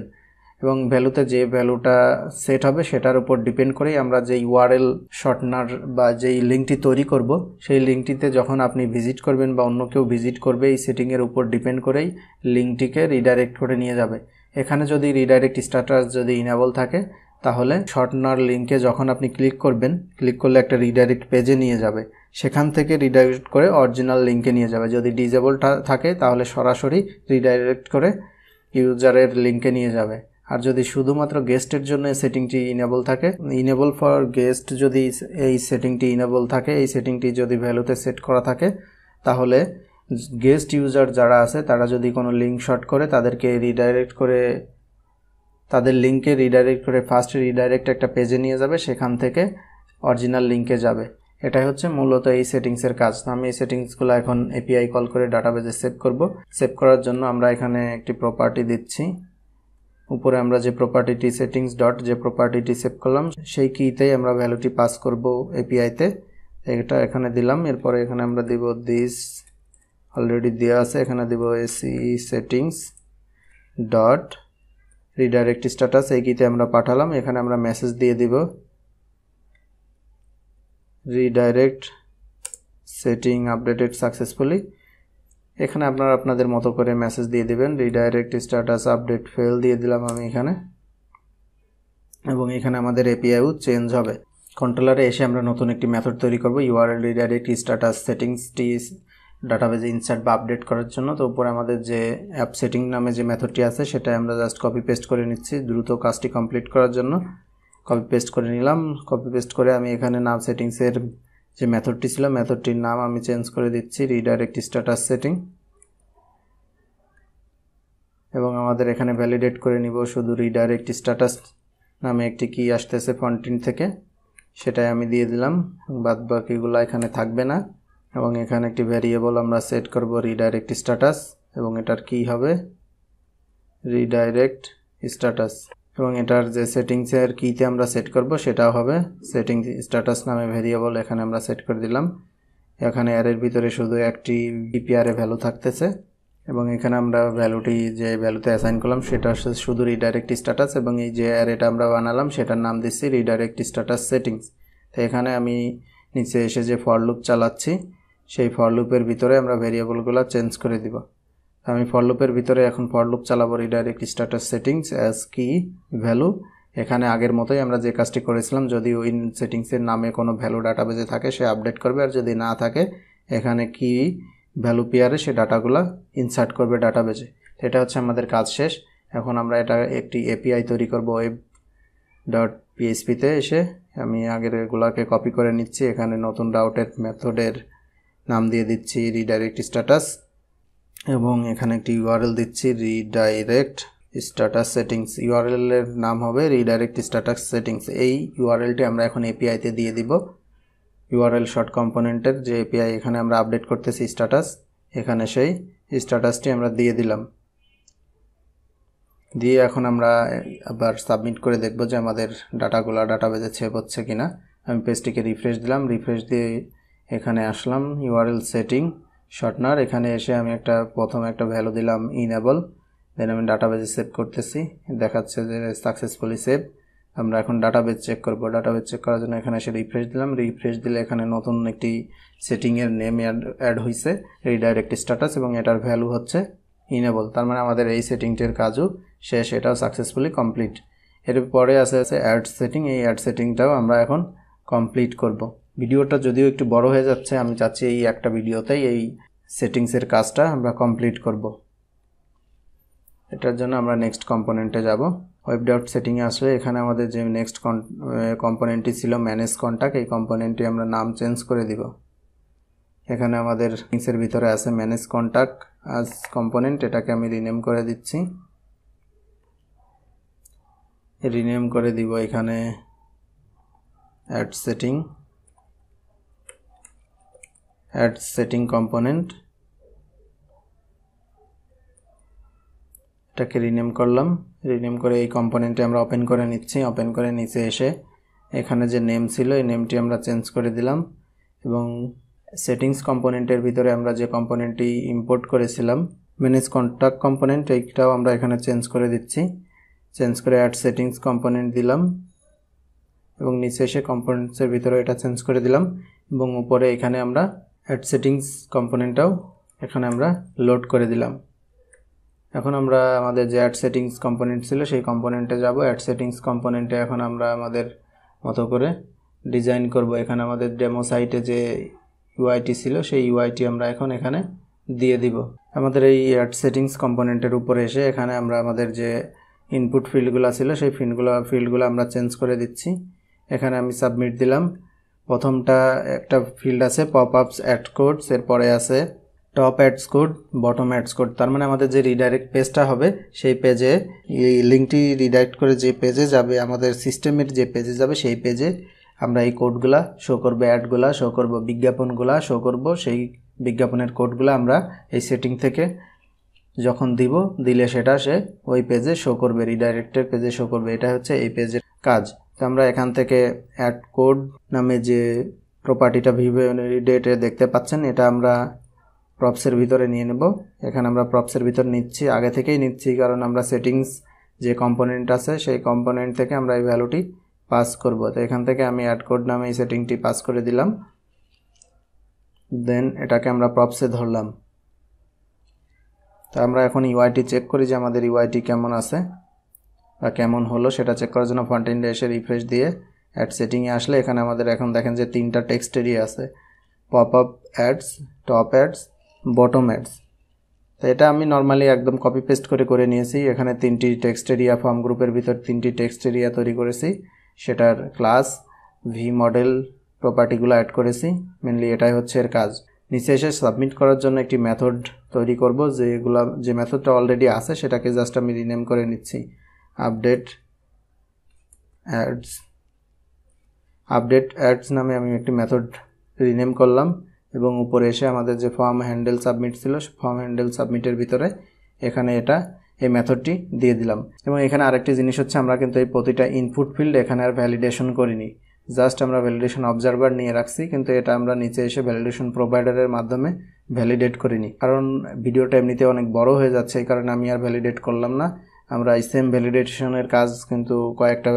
এবং ভ্যালুতে যে ভ্যালুটা সেট হবে সেটার উপর ডিপেন্ড করেই আমরা যে ইউআরএল শর্টনার বা যেই লিঙ্কটি তৈরি করব সেই লিঙ্কটিতে যখন আপনি ভিজিট করবেন বা অন্য কেউ ভিজিট করবে এই সেটিংয়ের উপর ডিপেন্ড করেই লিঙ্কটিকে রিডাইরেক্ট করে নিয়ে যাবে এখানে যদি রিডাইরেক্ট স্ট্যাটাস যদি ইনেবল থাকে তাহলে শর্টনার লিঙ্কে যখন আপনি ক্লিক করবেন ক্লিক করলে একটা রিডাইরেক্ট পেজে নিয়ে যাবে সেখান থেকে রিডাইরেক্ট করে অরিজিনাল লিঙ্কে নিয়ে যাবে যদি ডিজেবলটা থাকে তাহলে সরাসরি রিডাইরেক্ট করে ইউজারের লিঙ্কে নিয়ে যাবে আর যদি শুধুমাত্র গেস্টের জন্য সেটিংটি ইনেবল থাকে ইনেবল ফর গেস্ট যদি এই সেটিংটি ইনেবল থাকে এই সেটিংটি যদি ভ্যালুতে সেট করা থাকে তাহলে গেস্ট ইউজার যারা আছে তারা যদি কোনো লিঙ্ক শর্ট করে তাদেরকে রিডাইরেক্ট করে তাদের লিঙ্কে রিডাইরেক্ট করে ফার্স্ট রিডাইরেক্ট একটা পেজে নিয়ে যাবে সেখান থেকে অরিজিনাল লিঙ্কে যাবে এটাই হচ্ছে মূলত এই সেটিংসের কাজ আমি এই সেটিংসগুলো এখন এপিআই কল করে ডাটাবেজে সেভ করব সেভ করার জন্য আমরা এখানে একটি প্রপার্টি দিচ্ছি উপরে আমরা যে প্রপার্টিটি সেটিংস ডট যে প্রপার্টিটি সেভ করলাম সেই কিতেই আমরা ভ্যালুটি পাস করব এপিআইতে এটা এখানে দিলাম এরপরে এখানে আমরা দিব দিস অলরেডি দেওয়া আছে এখানে দিব AC settings dot redirect status এই কিতে আমরা পাঠালাম এখানে আমরা মেসেজ দিয়ে দিব রিডাইরেক্ট সেটিং আপডেটেড সাকসেসফুলি এখানে আপনারা আপনাদের মতো করে মেসেজ দিয়ে দেবেন রিডাইরেক্ট স্ট্যাটাস আপডেট ফেল দিয়ে দিলাম আমি এখানে এবং এখানে আমাদের এপিআইও চেঞ্জ হবে কন্ট্রোলারে এসে আমরা নতুন একটি মেথড তৈরি করব ইউআরএল রিডাইরেক্ট স্ট্যাটাস সেটিংসটি ডাটাবেজ ইনসার্ট বা আপডেট করার জন্য তো উপরে আমাদের যে অ্যাপ সেটিং নামে যে মেথডটি আছে সেটা আমরা জাস্ট কপি পেস্ট করে নিচ্ছি দ্রুত কাজটি কমপ্লিট করার জন্য কপি পেস্ট করে নিলাম কপি পেস্ট করে আমি এখানে নাম সেটিংসের যে মেথডটি ছিল মেথডটির নাম আমি চেঞ্জ করে দিচ্ছি রিডাইরেক্ট স্ট্যাটাস সেটিং এবং আমাদের এখানে ভ্যালিডেট করে নিব শুধু রিডাইরেক্ট স্ট্যাটাস নামে একটি কি আসতেছে ফন্টিন থেকে সেটাই আমি দিয়ে দিলাম বাদ বাকিগুলো এখানে থাকবে না এবং এখানে একটি ভ্যারিয়েবল আমরা সেট করব রিডাইরেক্ট স্ট্যাটাস এবং এটার কি হবে রিডাইরেক্ট স্ট্যাটাস এবং এটার যে সেটিংসের কীতে আমরা সেট করব সেটাও হবে সেটিং স্ট্যাটাস নামে ভেরিয়েবল এখানে আমরা সেট করে দিলাম এখানে অ্যারের ভিতরে শুধু একটি ডিপিআরে ভ্যালু থাকতেছে এবং এখানে আমরা ভ্যালুটি যে ভ্যালুতে অ্যাসাইন করলাম সেটা শুধু রিডাইরেক্ট স্ট্যাটাস এবং এই যে অ্যারেটা আমরা বানালাম সেটার নাম দিচ্ছি রিডাইরেক্ট স্ট্যাটাস সেটিংস তো এখানে আমি নিচে এসে যে ফর লুপ চালাচ্ছি সেই ফর লুপের ভিতরে আমরা ভেরিয়েবলগুলো চেঞ্জ করে দিব আমি ফর লুপের ভিতরে এখন ফর লুপ চালাবো redirect status settings as key value এখানে আগের মতোই আমরা যে কাজটি করেছিলাম যদি ইন সেটিংসের নামে কোনো ভ্যালু ডাটাবেজে থাকে সে আপডেট করবে আর যদি না থাকে এখানে কি ভ্যালু পেয়ারে সে ডাটাগুলো ইনসার্ট করবে ডাটাবেজে এটা হচ্ছে আমাদের কাজ শেষ এখন আমরা এটা একটি এপিআই তৈরি করব ওয়েব ডট পিএইচপিতে এসে আমি আগের এগুলাকে কপি করে নিচ্ছি এখানে নতুন ডাউটের মেথডের নাম দিয়ে দিচ্ছি রিডাইরেক্ট স্ট্যাটাস এবং এখানে একটি ইউআরএল দিচ্ছি রিডাইরেক্ট স্ট্যাটাস সেটিংস ইউআরএল এর নাম হবে রিডাইরেক্ট স্ট্যাটাস সেটিংস এই ইউআরএলটি আমরা এখন এপিআইতে দিয়ে দিব ইউআরএল শর্ট কম্পোনেন্টের যে এপিআই এখানে আমরা আপডেট করতেছি স্ট্যাটাস এখানে সেই স্ট্যাটাসটি আমরা দিয়ে দিলাম দিয়ে এখন আমরা আবার সাবমিট করে দেখব যে আমাদের ডাটাগুলো ডাটাবেজে সেভ হচ্ছে কিনা আমি পেজটিকে রিফ্রেশ দিলাম রিফ্রেশ দিয়ে এখানে আসলাম ইউআরএল সেটিং শর্টনার এখানে এসে আমি একটা প্রথমে একটা ভ্যালু দিলাম ইনেবল দেন আমি ডাটাবেজে সেভ করতেছি দেখাচ্ছে যে সাকসেসফুলি সেভ আমরা এখন ডাটাবেজ চেক করবো ডাটাবেজ চেক করার জন্য এখানে এসে রিফ্রেশ দিলাম রিফ্রেশ দিলে এখানে নতুন একটি সেটিংয়ের নেম অ্যাড হয়েছে রিডাইরেক্ট স্ট্যাটাস এবং এটার ভ্যালু হচ্ছে ইনেবল তার মানে আমাদের এই সেটিংটির কাজও শেষ এটাও সাকসেসফুলি কমপ্লিট এর পরে আছে আছে অ্যাড সেটিং এই অ্যাড সেটিংটাও আমরা এখন কমপ্লিট করবো ভিডিওটা যদিও একটু বড় হয়ে যাচ্ছে আমি চাচ্ছি এই একটা ভিডিওতেই এই সেটিংসের কাজটা আমরা কমপ্লিট করব এটার জন্য আমরা নেক্সট কম্পোনেন্টে যাব ওয়েব ডাউট সেটিংয়ে আসলে এখানে আমাদের যে নেক্সট কম্পোনেন্টটি ছিল ম্যানেজ কন্ট্যাক্ট এই কম্পোনেন্টটি আমরা নাম চেঞ্জ করে দিব এখানে আমাদের সেটিংসের ভিতরে আছে ম্যানেজ কন্ট্যাক্ট আজ কম্পোনেন্ট এটাকে আমি রিনেম করে দিচ্ছি রিনেম করে দিব এখানে ad setting add setting component এটাকে রিনেম করলাম রিনেম করে এই কম্পোনেন্টে আমরা ওপেন করে নিচ্ছি ওপেন করে নিচে এসে এখানে যে নেম ছিল এই নেমটি আমরা চেঞ্জ করে দিলাম এবং সেটিংস কম্পোনেন্টের ভিতরে আমরা যে কম্পোনেন্টটি ইম্পোর্ট করেছিলাম ম্যানেজ কন্ট্যাক্ট কম্পোনেন্ট এইটাও আমরা এখানে চেঞ্জ করে দিচ্ছি চেঞ্জ করে অ্যাড সেটিংস কম্পোনেন্ট দিলাম এবং নিচে এসে কম্পোনেন্টসের ভিতরে এটা চেঞ্জ করে দিলাম এবং উপরে এখানে আমরা অ্যাড সেটিংস কম্পোনেন্টটাও এখানে আমরা লোড করে দিলাম এখন আমরা আমাদের যে অ্যাড সেটিংস কম্পোনেন্ট ছিল সেই কম্পোনেন্টে যাব অ্যাড সেটিংস কম্পোনেন্টে এখন আমরা আমাদের মতো করে ডিজাইন করব এখানে আমাদের ডেমো সাইটে যে ইউআইটি ছিল সেই ইউআইটি আমরা এখন এখানে দিয়ে দিব আমাদের এই অ্যাড সেটিংস কম্পোনেন্টের উপরে এসে এখানে আমরা আমাদের যে ইনপুট ফিল্ডগুলো ছিল সেই ফিল্ডগুলো ফিল্ডগুলো আমরা চেঞ্জ করে দিচ্ছি এখানে আমি সাবমিট দিলাম প্রথমটা একটা ফিল্ড আছে পপ আপস অ্যাড কোডস এরপরে আছে top ads code bottom ads code তার মানে আমাদের যে রিডাইরেক্ট পেজটা হবে সেই পেজে এই লিঙ্কটি রিডাইরেক্ট করে যে পেজে যাবে আমাদের সিস্টেমের যে পেজে যাবে সেই পেজে আমরা এই কোডগুলা শো করবো অ্যাডগুলা শো করব বিজ্ঞাপনগুলা শো করব সেই বিজ্ঞাপনের কোডগুলো আমরা এই সেটিং থেকে যখন দিব দিলে সেটা সে ওই পেজে শো করবে রিডাইরেক্টের পেজে শো করবে এটা হচ্ছে এই পেজের কাজ তো আমরা এখান থেকে অ্যাড কোড নামে যে প্রপার্টিটা ডেটে দেখতে পাচ্ছেন এটা আমরা প্রপসের ভিতরে নিয়ে নেব এখানে আমরা প্রপসের ভিতরে নিচ্ছি আগে থেকেই নিচ্ছি কারণ আমরা সেটিংস যে কম্পোনেন্ট আছে সেই কম্পোনেন্ট থেকে আমরা এই ভ্যালুটি পাস করব তো এখান থেকে আমি অ্যাড কোড নামে এই সেটিংটি পাস করে দিলাম দেন এটাকে আমরা প্রপসে ধরলাম তো আমরা এখন ইউআইটি চেক করি যে আমাদের ইউআইটি কেমন আছে বা কেমন হলো সেটা চেক করার জন্য ফ্রন্ট এন্ডে এসে রিফ্রেশ দিয়ে অ্যাড সেটিংয়ে আসলে এখানে আমাদের এখন দেখেন যে তিনটা টেক্সটেরই আছে pop up ads top ads bottom ads তো এটা আমি নর্মালি একদম কপি পেস্ট করে করে নিয়েছি এখানে তিনটি টেক্সট এরিয়া ফর্ম গ্রুপের ভিতর তিনটি টেক্সট এরিয়া তৈরি করেছি সেটার ক্লাস ভি মডেল প্রপার্টিগুলো অ্যাড করেছি মেনলি এটাই হচ্ছে এর কাজ নিচে এসে সাবমিট করার জন্য একটি মেথড তৈরি করব যেগুলো যে মেথডটা অলরেডি আছে সেটাকে জাস্ট আমি রিনেম করে নিচ্ছি আপডেট অ্যাডস আপডেট অ্যাডস নামে আমি একটি মেথড রিনেম করলাম এবং উপরে এসে আমাদের যে ফর্ম হ্যান্ডেল সাবমিট ছিল ফর্ম হ্যান্ডেল সাবমিটের ভিতরে এখানে এটা এই মেথডটি দিয়ে দিলাম এবং এখানে আরেকটি জিনিস হচ্ছে আমরা কিন্তু এই প্রতিটা ইনপুট ফিল্ড এখানে আর ভ্যালিডেশন করিনি জাস্ট আমরা ভ্যালিডেশন অবজারভার নিয়ে রাখছি কিন্তু এটা আমরা নিচে এসে ভ্যালিডেশন প্রোভাইডারের মাধ্যমে ভ্যালিডেট করিনি কারণ ভিডিওটা এমনিতে অনেক বড় হয়ে যাচ্ছে এই কারণে আমি আর ভ্যালিডেট করলাম না আমরা সেম ভ্যালিডেশনের কাজ কিন্তু কয়েকটা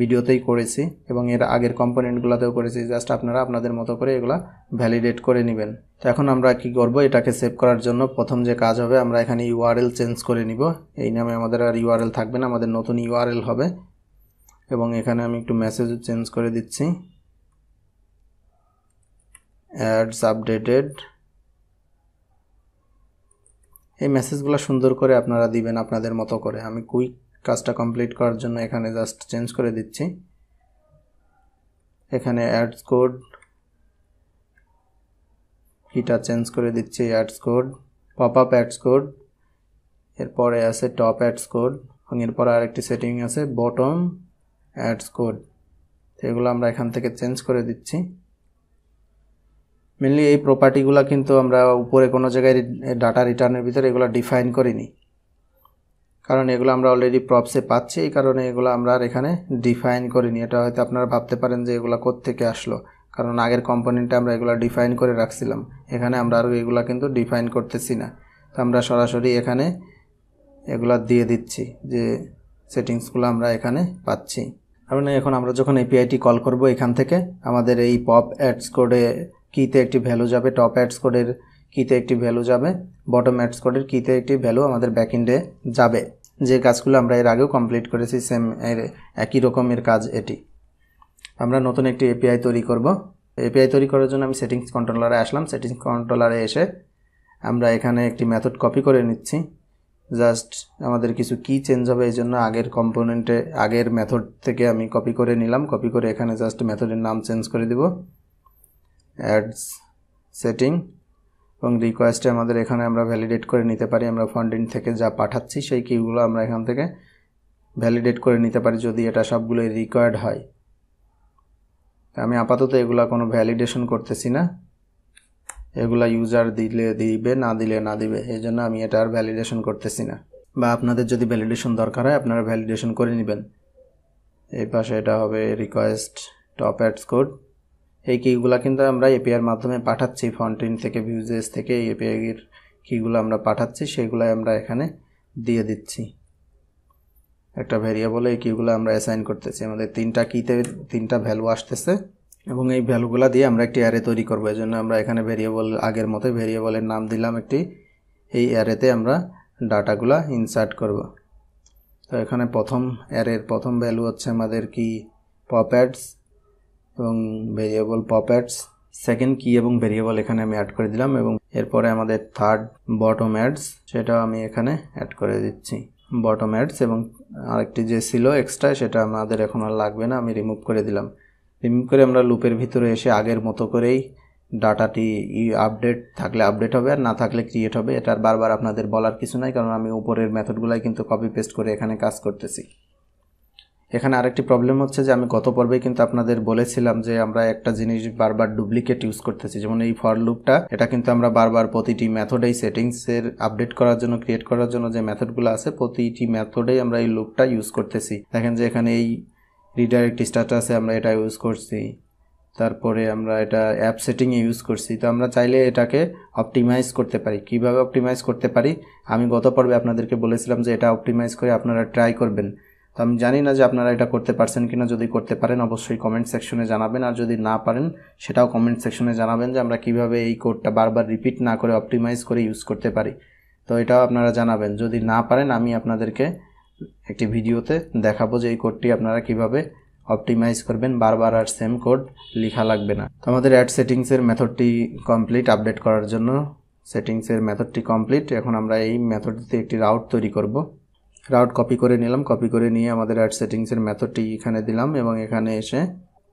ভিডিওতেই করেছি এবং এর আগের কম্পোনেন্টগুলোতেও করেছি জাস্ট আপনারা আপনাদের মতো করে এগুলো ভ্যালিডেট করে নেবেন তো এখন আমরা কি করব এটাকে সেভ করার জন্য প্রথম যে কাজ হবে আমরা এখানে ইউআরএল চেঞ্জ করে নিব এই নামে আমাদের আর ইউআরএল থাকবে না আমাদের নতুন ইউআরএল হবে এবং এখানে আমি একটু মেসেজও চেঞ্জ করে দিচ্ছি অ্যাডস আপডেটেড এই মেসেজগুলো সুন্দর করে আপনারা দিবেন আপনাদের মতো করে আমি কুইক কাজটা কমপ্লিট করার জন্য এখানে জাস্ট চেঞ্জ করে দিচ্ছি এখানে অ্যাডস কোড এটা চেঞ্জ করে দিচ্ছি ads code pop up ads code এরপরে আছে টপ অ্যাডস কোড এবং এরপরে আরেকটি সেটিং আছে বটম অ্যাডস কোড এগুলো আমরা এখান থেকে চেঞ্জ করে দিচ্ছি মেনলি এই প্রপার্টিগুলো কিন্তু আমরা উপরে কোনো জায়গায় ডাটা রিটার্নের ভিতরে এগুলো ডিফাইন করিনি কারণ এগুলো আমরা অলরেডি প্রপসে পাচ্ছি এই কারণে এগুলো আমরা আর এখানে ডিফাইন করিনি এটা হয়তো আপনারা ভাবতে পারেন যে এগুলো কোথেকে আসলো কারণ আগের কম্পোনেন্টে আমরা এগুলো ডিফাইন করে রাখছিলাম এখানে আমরা আরও এগুলো কিন্তু ডিফাইন করতেছি না তো আমরা সরাসরি এখানে এগুলো দিয়ে দিচ্ছি যে সেটিংসগুলো আমরা এখানে পাচ্ছি কারণ মানে এখন আমরা যখন এপিআইটি কল করব এখান থেকে আমাদের এই পপ অ্যাডস কোডে কীতে একটি ভ্যালু যাবে টপ অ্যাডস কোডের কীতে একটি ভ্যালু যাবে বটম অ্যাডস কোডের কীতে একটি ভ্যালু আমাদের ইন্ডে যাবে যে কাজগুলো আমরা এর আগেও কমপ্লিট করেছি সেম এর একই রকমের কাজ এটি আমরা নতুন একটি এপিআই তৈরি করব এপিআই তৈরি করার জন্য আমি সেটিংস কন্ট্রোলারে আসলাম সেটিংস কন্ট্রোলারে এসে আমরা এখানে একটি মেথড কপি করে নিচ্ছি জাস্ট আমাদের কিছু কি চেঞ্জ হবে এই জন্য আগের কম্পোনেন্টে আগের মেথড থেকে আমি কপি করে নিলাম কপি করে এখানে জাস্ট মেথডের নাম চেঞ্জ করে দেবো অ্যাডস সেটিং এবং রিকোয়েস্টে আমাদের এখানে আমরা ভ্যালিডেট করে নিতে পারি আমরা ফন্ডিং থেকে যা পাঠাচ্ছি সেই কিউগুলো আমরা এখান থেকে ভ্যালিডেট করে নিতে পারি যদি এটা সবগুলোই রিকোয়ার্ড হয় আমি আপাতত এগুলা কোনো ভ্যালিডেশন করতেছি না এগুলা ইউজার দিলে দিবে না দিলে না দিবে এই জন্য আমি এটা আর ভ্যালিডেশন করতেছি না বা আপনাদের যদি ভ্যালিডেশন দরকার হয় আপনারা ভ্যালিডেশন করে নেবেন এই পাশে এটা হবে রিকোয়েস্ট টপ অ্যাডস কোড এই কিগুলো কিন্তু আমরা এপিআইয়ের মাধ্যমে পাঠাচ্ছি ফন্টিন থেকে ভিউজেস থেকে এই এপিআইয়ের কীগুলো আমরা পাঠাচ্ছি সেগুলো আমরা এখানে দিয়ে দিচ্ছি একটা ভেরিয়েবলে এই কিগুলো আমরা অ্যাসাইন করতেছি আমাদের তিনটা কিতে তিনটা ভ্যালু আসতেছে এবং এই ভ্যালুগুলো দিয়ে আমরা একটি অ্যারে তৈরি করবো এই জন্য আমরা এখানে ভেরিয়েবল আগের মতো ভেরিয়েবলের নাম দিলাম একটি এই অ্যারেতে আমরা ডাটাগুলা ইনসার্ট করব তো এখানে প্রথম অ্যারের প্রথম ভ্যালু হচ্ছে আমাদের কি পপ্যাডস এবং ভেরিয়েবল পপেটস সেকেন্ড কি এবং ভেরিয়েবল এখানে আমি অ্যাড করে দিলাম এবং এরপরে আমাদের থার্ড বটম অ্যাডস সেটা আমি এখানে অ্যাড করে দিচ্ছি বটম অ্যাডস এবং আরেকটি যে ছিল এক্সট্রা সেটা আমাদের এখন আর লাগবে না আমি রিমুভ করে দিলাম রিমুভ করে আমরা লুপের ভিতরে এসে আগের মতো করেই ডাটাটি আপডেট থাকলে আপডেট হবে আর না থাকলে ক্রিয়েট হবে এটা বারবার আপনাদের বলার কিছু নাই কারণ আমি উপরের মেথডগুলাই কিন্তু কপি পেস্ট করে এখানে কাজ করতেছি এখানে আরেকটি প্রবলেম হচ্ছে যে আমি গত পর্বে কিন্তু আপনাদের বলেছিলাম যে আমরা একটা জিনিস বারবার ডুপ্লিকেট ইউজ করতেছি যেমন এই ফর লুপটা এটা কিন্তু আমরা বারবার প্রতিটি মেথডেই সেটিংসের আপডেট করার জন্য ক্রিয়েট করার জন্য যে মেথডগুলো আছে প্রতিটি মেথডেই আমরা এই লুপটা ইউজ করতেছি দেখেন যে এখানে এই রিডাইরেক্ট স্ট্যাটাসে আমরা এটা ইউজ করছি তারপরে আমরা এটা অ্যাপ সেটিংয়ে ইউজ করছি তো আমরা চাইলে এটাকে অপটিমাইজ করতে পারি কিভাবে অপটিমাইজ করতে পারি আমি গত পর্বে আপনাদেরকে বলেছিলাম যে এটা অপটিমাইজ করে আপনারা ট্রাই করবেন তো আমি জানি না যে আপনারা এটা করতে পারছেন কি না যদি করতে পারেন অবশ্যই কমেন্ট সেকশনে জানাবেন আর যদি না পারেন সেটাও কমেন্ট সেকশনে জানাবেন যে আমরা কিভাবে এই কোডটা বারবার রিপিট না করে অপটিমাইজ করে ইউজ করতে পারি তো এটাও আপনারা জানাবেন যদি না পারেন আমি আপনাদেরকে একটি ভিডিওতে দেখাবো যে এই কোডটি আপনারা কিভাবে অপটিমাইজ করবেন বারবার আর সেম কোড লেখা লাগবে না তো আমাদের অ্যাড সেটিংসের মেথডটি কমপ্লিট আপডেট করার জন্য সেটিংসের মেথডটি কমপ্লিট এখন আমরা এই মেথডটিতে একটি রাউট তৈরি করব রাউট কপি করে নিলাম কপি করে নিয়ে আমাদের অ্যাড সেটিংসের ম্যাথডটি এখানে দিলাম এবং এখানে এসে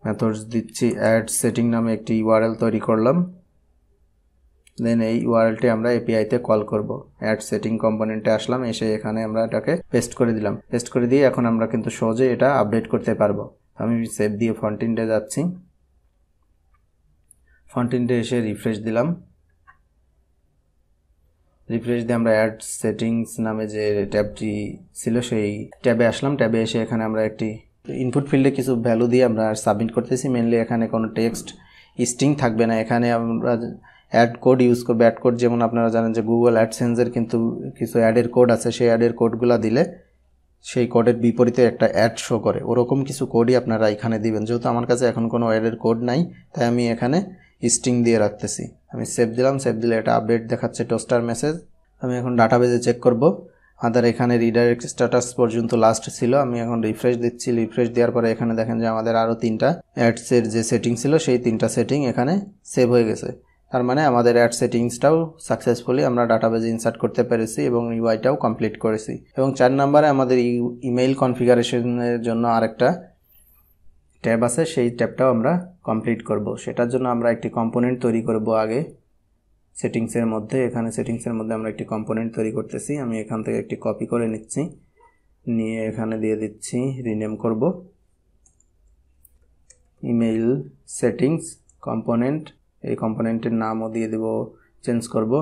মেথডস দিচ্ছি অ্যাড সেটিং নামে একটি ইউআরএল তৈরি করলাম দেন এই ইউআরএলটি আমরা এপিআইতে কল করব অ্যাড সেটিং কম্পোনেন্টে আসলাম এসে এখানে আমরা এটাকে পেস্ট করে দিলাম পেস্ট করে দিয়ে এখন আমরা কিন্তু সহজে এটা আপডেট করতে পারবো আমি সেভ দিয়ে ফন্টিনটে যাচ্ছি ফন্টিনটে এসে রিফ্রেশ দিলাম রিফ্রেশ দিয়ে আমরা অ্যাড সেটিংস নামে যে ট্যাবটি ছিল সেই ট্যাবে আসলাম ট্যাবে এসে এখানে আমরা একটি ইনপুট ফিল্ডে কিছু ভ্যালু দিয়ে আমরা সাবমিট করতেছি মেনলি এখানে কোনো টেক্সট স্টিং থাকবে না এখানে আমরা অ্যাড কোড ইউজ করবো অ্যাড কোড যেমন আপনারা জানেন যে গুগল অ্যাডসেন্সের কিন্তু কিছু অ্যাডের কোড আছে সেই অ্যাডের কোডগুলো দিলে সেই কোডের বিপরীতে একটা অ্যাড শো করে ওরকম কিছু কোডই আপনারা এখানে দিবেন যেহেতু আমার কাছে এখন কোনো অ্যাডের কোড নাই তাই আমি এখানে স্ট্রিং দিয়ে রাখতেছি আমি সেভ দিলাম সেভ দিলে এটা আপডেট দেখাচ্ছে টোস্টার মেসেজ আমি এখন ডাটাবেজে চেক করব আদার এখানে রিডাইরেক্ট স্ট্যাটাস পর্যন্ত লাস্ট ছিল আমি এখন রিফ্রেশ দিচ্ছি রিফ্রেশ দেওয়ার পরে এখানে দেখেন যে আমাদের আরও তিনটা অ্যাডসের যে সেটিং ছিল সেই তিনটা সেটিং এখানে সেভ হয়ে গেছে তার মানে আমাদের অ্যাড সেটিংসটাও সাকসেসফুলি আমরা বেজে ইনসার্ট করতে পেরেছি এবং ইউআইটাও কমপ্লিট করেছি এবং চার নম্বরে আমাদের ইমেইল কনফিগারেশনের জন্য আরেকটা ট্যাব আছে সেই ট্যাবটাও আমরা কমপ্লিট করব সেটার জন্য আমরা একটি কম্পোনেন্ট তৈরি করব আগে সেটিংসের মধ্যে এখানে সেটিংসের মধ্যে আমরা একটি কম্পোনেন্ট তৈরি করতেছি আমি এখান থেকে একটি কপি করে নিচ্ছি নিয়ে এখানে দিয়ে দিচ্ছি রিনেম করব ইমেইল সেটিংস কম্পোনেন্ট এই কম্পোনেন্টের নামও দিয়ে দেব চেঞ্জ করব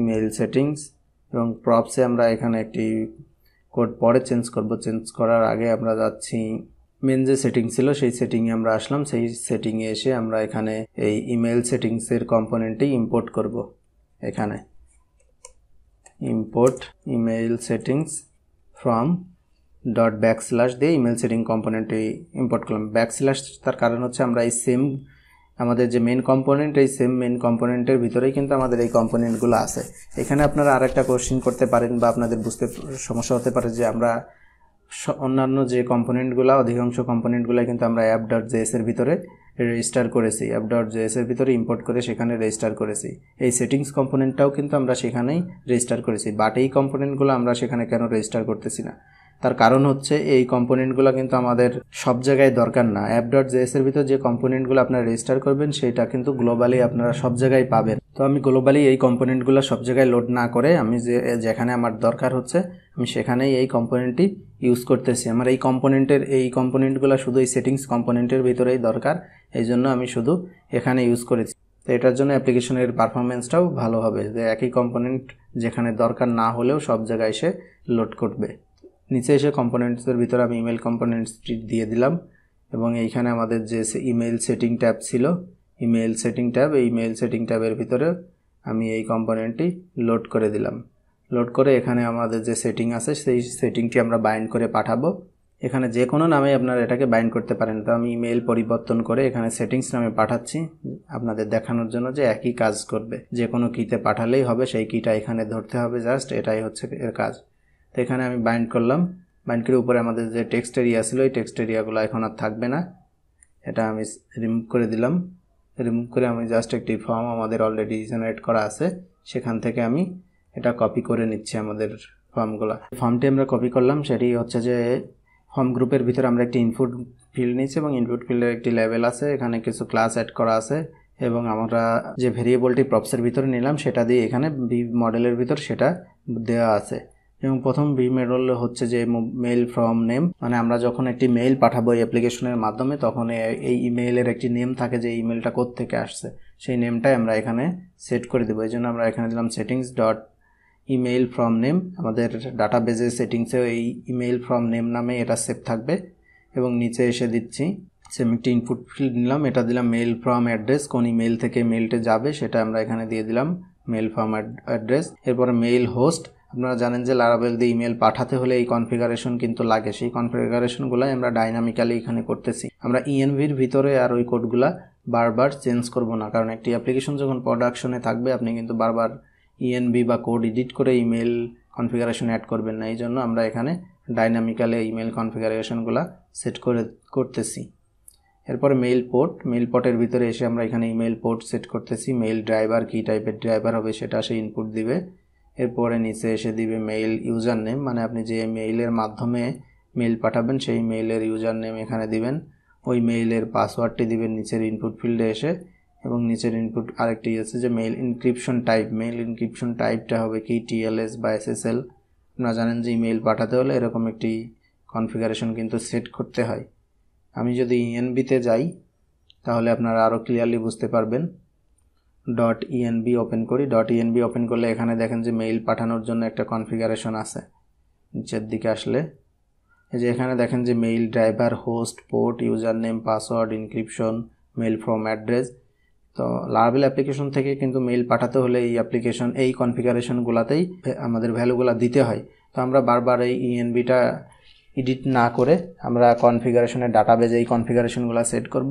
ইমেইল সেটিংস এবং প্রপসে আমরা এখানে একটি কোড পরে চেঞ্জ করব চেঞ্জ করার আগে আমরা যাচ্ছি মেন যে সেটিং ছিল সেই সেটিংয়ে আমরা আসলাম সেই সেটিংয়ে এসে আমরা এখানে এই ইমেল সেটিংসের কম্পোনেন্টটি ইম্পোর্ট করব এখানে import email settings from dot backslash দিয়ে ইমেল সেটিং কম্পোনেন্টটি ইম্পোর্ট করলাম ব্যাক স্ল্যাশ তার কারণ হচ্ছে আমরা এই সেম আমাদের যে মেন কম্পোনেন্ট এই সেম মেন কম্পোনেন্টের ভিতরেই কিন্তু আমাদের এই কম্পোনেন্টগুলো আছে এখানে আপনারা আর একটা কোশ্চিন করতে পারেন বা আপনাদের বুঝতে সমস্যা হতে পারে যে আমরা অন্যান্য যে কম্পোনেন্টগুলো অধিকাংশ কম্পোনেন্টগুলো কিন্তু আমরা অ্যাপ ডট জেএসের ভিতরে রেজিস্টার করেছি অ্যাপ ডট জেএসের ভিতরে ইম্পোর্ট করে সেখানে রেজিস্টার করেছি এই সেটিংস কম্পোনেন্টটাও কিন্তু আমরা সেখানেই রেজিস্টার করেছি বাট এই কম্পোনেন্টগুলো আমরা সেখানে কেন রেজিস্টার করতেছি না তার কারণ হচ্ছে এই কম্পোনেন্টগুলো কিন্তু আমাদের সব জায়গায় দরকার না অ্যাপ ডট এর ভিতর যে কম্পোনেন্টগুলো আপনারা রেজিস্টার করবেন সেটা কিন্তু গ্লোবালি আপনারা সব জায়গায় পাবেন তো আমি গ্লোবালি এই কম্পোনেন্টগুলো সব জায়গায় লোড না করে আমি যে যেখানে আমার দরকার হচ্ছে আমি সেখানেই এই কম্পোনেন্টটি ইউজ করতেছি আমার এই কম্পোনেন্টের এই কম্পোনেন্টগুলো শুধু এই সেটিংস কম্পোনেন্টের ভিতরেই দরকার এই জন্য আমি শুধু এখানে ইউজ করেছি তো এটার জন্য অ্যাপ্লিকেশনের পারফরমেন্সটাও ভালো হবে যে একই কম্পোনেন্ট যেখানে দরকার না হলেও সব জায়গায় সে লোড করবে নিচে এসে কম্পোনেন্টসের ভিতরে আমি ইমেল কম্পোনেন্টসটি দিয়ে দিলাম এবং এইখানে আমাদের যে ইমেল সেটিং ট্যাব ছিল ইমেল সেটিং ট্যাব এই ইমেল সেটিং ট্যাবের ভিতরে আমি এই কম্পোনেন্টটি লোড করে দিলাম লোড করে এখানে আমাদের যে সেটিং আছে সেই সেটিংটি আমরা বাইন্ড করে পাঠাবো এখানে যে কোনো নামে আপনারা এটাকে বাইন্ড করতে পারেন তো আমি ইমেল পরিবর্তন করে এখানে সেটিংস নামে পাঠাচ্ছি আপনাদের দেখানোর জন্য যে একই কাজ করবে যে কোনো কিতে পাঠালেই হবে সেই কিটা এখানে ধরতে হবে জাস্ট এটাই হচ্ছে এর কাজ তো এখানে আমি বাইন্ড করলাম বাইন্ড করে উপরে আমাদের যে টেক্সট এরিয়া ছিল এই টেক্সট এরিয়াগুলো এখন আর থাকবে না এটা আমি রিমুভ করে দিলাম রিমুভ করে আমি জাস্ট একটি ফর্ম আমাদের অলরেডি জেনারেট করা আছে সেখান থেকে আমি এটা কপি করে নিচ্ছি আমাদের ফর্মগুলো ফর্মটি আমরা কপি করলাম সেটি হচ্ছে যে ফর্ম গ্রুপের ভিতরে আমরা একটি ইনপুট ফিল্ড নিয়েছি এবং ইনপুট ফিল্ডের একটি লেভেল আছে এখানে কিছু ক্লাস অ্যাড করা আছে এবং আমরা যে ভেরিয়েবলটি প্রপসের ভিতরে নিলাম সেটা দিয়ে এখানে বি মডেলের ভিতর সেটা দেওয়া আছে এবং প্রথম ভি মেডল হচ্ছে যে মেল ফ্রম নেম মানে আমরা যখন একটি মেইল পাঠাবো এই অ্যাপ্লিকেশনের মাধ্যমে তখন এই ইমেইলের একটি নেম থাকে যে ইমেলটা থেকে আসছে সেই নেমটাই আমরা এখানে সেট করে দেবো এই জন্য আমরা এখানে দিলাম settings dot email from name আমাদের ডাটা বেজের সেটিংসেও এই ইমেইল ফ্রম নেম নামে এটা সেভ থাকবে এবং নিচে এসে দিচ্ছি সেম একটি ইনপুট ফিল্ড নিলাম এটা দিলাম মেল ফ্রম অ্যাড্রেস কোন ইমেল থেকে মেলটা যাবে সেটা আমরা এখানে দিয়ে দিলাম মেল ফ্রম অ্যাড্রেস এরপরে মেল হোস্ট আপনারা জানেন যে লারাবেল দিয়ে ইমেল পাঠাতে হলে এই কনফিগারেশন কিন্তু লাগে সেই কনফিগারেশনগুলাই আমরা ডাইনামিক্যালি এখানে করতেছি আমরা ইএনভির e ভিতরে আর ওই কোডগুলা বারবার চেঞ্জ করব না কারণ একটি অ্যাপ্লিকেশন যখন প্রোডাকশনে থাকবে আপনি কিন্তু বারবার ইএনভি e বা কোড এডিট করে ইমেল কনফিগারেশন অ্যাড করবেন না এই জন্য আমরা এখানে ডাইনামিক্যালে ইমেল কনফিগারেশনগুলা সেট করে করতেছি এরপর মেইল পোর্ট মেইল পোর্টের ভিতরে এসে আমরা এখানে ইমেল পোর্ট সেট করতেছি মেইল ড্রাইভার কী টাইপের ড্রাইভার হবে সেটা সে ইনপুট দিবে এরপরে নিচে এসে দিবে মেইল ইউজার নেম মানে আপনি যে মেইলের মাধ্যমে মেইল পাঠাবেন সেই মেইলের ইউজার নেম এখানে দিবেন ওই মেইলের পাসওয়ার্ডটি দিবেন নিচের ইনপুট ফিল্ডে এসে এবং নিচের ইনপুট আরেকটি আছে যে mail encryption type mail encryption টাইপটা হবে কি টিএলএস বা এসএসএল আপনারা জানেন যে ইমেইল পাঠাতে হলে এরকম একটি কনফিগারেশন কিন্তু সেট করতে হয় আমি যদি ইএনবিতে e যাই তাহলে আপনারা আরও ক্লিয়ারলি বুঝতে পারবেন ডট ইএনবি ওপেন করি ডট ইএনবি ওপেন করলে এখানে দেখেন যে মেইল পাঠানোর জন্য একটা কনফিগারেশন আছে নিচের দিকে আসলে এই যে এখানে দেখেন যে mail driver host port user name password encryption mail from address তো লার্ভেল অ্যাপ্লিকেশন থেকে কিন্তু মেইল পাঠাতে হলে এই অ্যাপ্লিকেশন এই কনফিগারেশনগুলোতেই আমাদের ভ্যালুগুলো দিতে হয় তো আমরা বারবার এই ইএনবিটা e এডিট না করে আমরা কনফিগারেশনের ডাটাবেজে এই কনফিগারেশনগুলো সেট করব